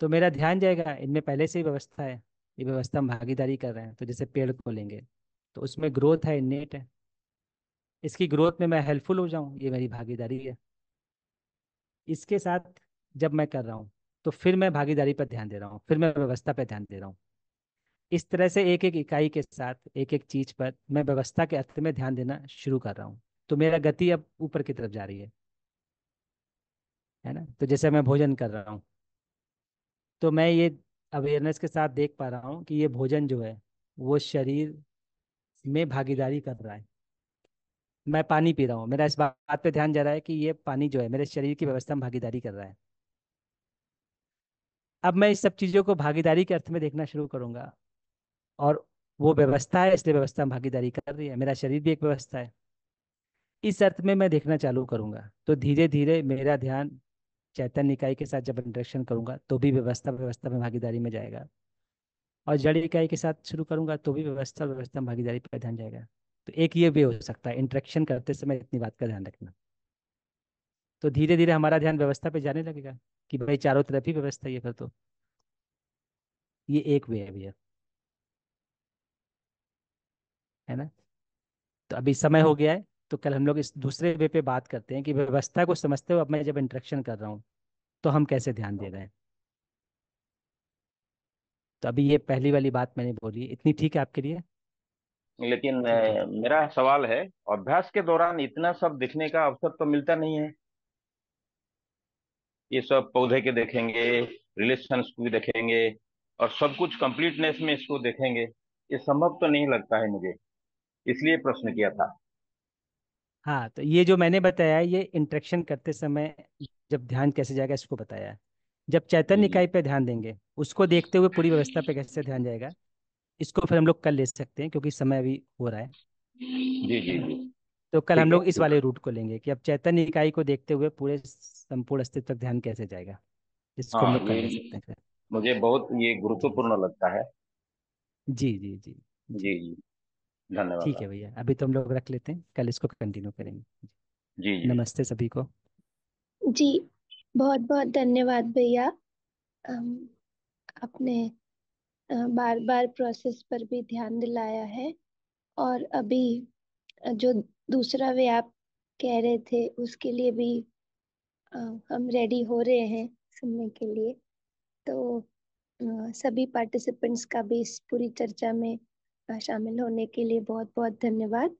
तो मेरा ध्यान जाएगा इनमें पहले से ही व्यवस्था है ये व्यवस्था हम भागीदारी कर रहे हैं तो जैसे पेड़ को लेंगे तो उसमें ग्रोथ है नेट है इसकी ग्रोथ में मैं हेल्पफुल हो जाऊं ये मेरी भागीदारी है इसके साथ जब मैं कर रहा हूँ तो फिर मैं भागीदारी पर ध्यान दे रहा हूँ फिर मैं व्यवस्था पर ध्यान दे रहा हूँ इस तरह से एक एक इकाई के साथ एक एक चीज पर मैं व्यवस्था के अर्थ में ध्यान देना शुरू कर रहा हूँ तो मेरा गति अब ऊपर की तरफ जा रही है है ना तो जैसे मैं भोजन कर रहा हूँ तो मैं ये अवेयरनेस के साथ देख पा रहा हूँ कि ये भोजन जो है वो शरीर में भागीदारी कर रहा है मैं पानी पी रहा हूँ मेरा इस बात पे ध्यान जा रहा है कि ये पानी जो है मेरे शरीर की व्यवस्था में भागीदारी कर रहा है अब मैं इस सब चीज़ों को भागीदारी के अर्थ में देखना शुरू करूंगा और वो व्यवस्था है इसलिए व्यवस्था में भागीदारी कर रही है मेरा शरीर भी एक व्यवस्था है इस अर्थ में मैं देखना चालू करूंगा तो धीरे धीरे मेरा ध्यान चैतन्य इकाई के साथ जब इंटरेक्शन करूंगा तो भी व्यवस्था व्यवस्था में भागीदारी में जाएगा और जड़ इकाई के साथ शुरू करूंगा तो भी व्यवस्था व्यवस्था में भागीदारी पर ध्यान जाएगा तो एक ये वे हो सकता है इंट्रेक्शन करते समय इतनी बात का ध्यान रखना तो धीरे धीरे हमारा ध्यान व्यवस्था पे जाने लगेगा कि भाई चारों तरफ ही व्यवस्था ये फिर तो ये एक वे है भैया है ना तो अभी समय हो गया है तो कल हम लोग इस दूसरे वे पे बात करते हैं कि व्यवस्था को समझते हुए अब मैं जब इंट्रैक्शन कर रहा हूँ तो हम कैसे ध्यान दे रहे हैं तो अभी ये पहली वाली बात मैंने बोली इतनी ठीक है आपके लिए लेकिन हाँ मेरा सवाल है अभ्यास के दौरान इतना सब दिखने का अवसर तो मिलता नहीं है ये सब पौधे के देखेंगे रिलेशन को भी देखेंगे और सब कुछ कंप्लीटनेस में इसको देखेंगे ये संभव तो नहीं लगता है मुझे इसलिए प्रश्न किया था हाँ तो ये जो मैंने बताया ये इंट्रेक्शन करते समय जब ध्यान कैसे जाएगा इसको बताया जब चैतन्य निकाय पे ध्यान देंगे उसको देखते हुए पूरी व्यवस्था पे कैसे ध्यान जाएगा इसको फिर हम लोग कल ले सकते हैं क्योंकि समय अभी हो रहा है जी जी जी तो कल हम लोग इस वाले रूट को लेंगे कि अब चैतन्य इकाई को देखते हुए पूरे संपूर्ण अस्तित्व तक ध्यान कैसे जाएगा इसको हाँ, हम लोग कर सकते हैं मुझे बहुत ये गुरुत्वपूर्ण लगता है जी जी जी जी जी धन्यवाद ठीक है भैया अभी तो हम लोग रख लेते हैं कल इसको कंटिन्यू करेंगे जी जी नमस्ते सभी को जी बहुत बहुत धन्यवाद भैया आपने बार बार प्रोसेस पर भी ध्यान दिलाया है और अभी जो दूसरा वे आप कह रहे थे उसके लिए भी हम रेडी हो रहे हैं सुनने के लिए तो सभी पार्टिसिपेंट्स का भी इस पूरी चर्चा में शामिल होने के लिए बहुत बहुत धन्यवाद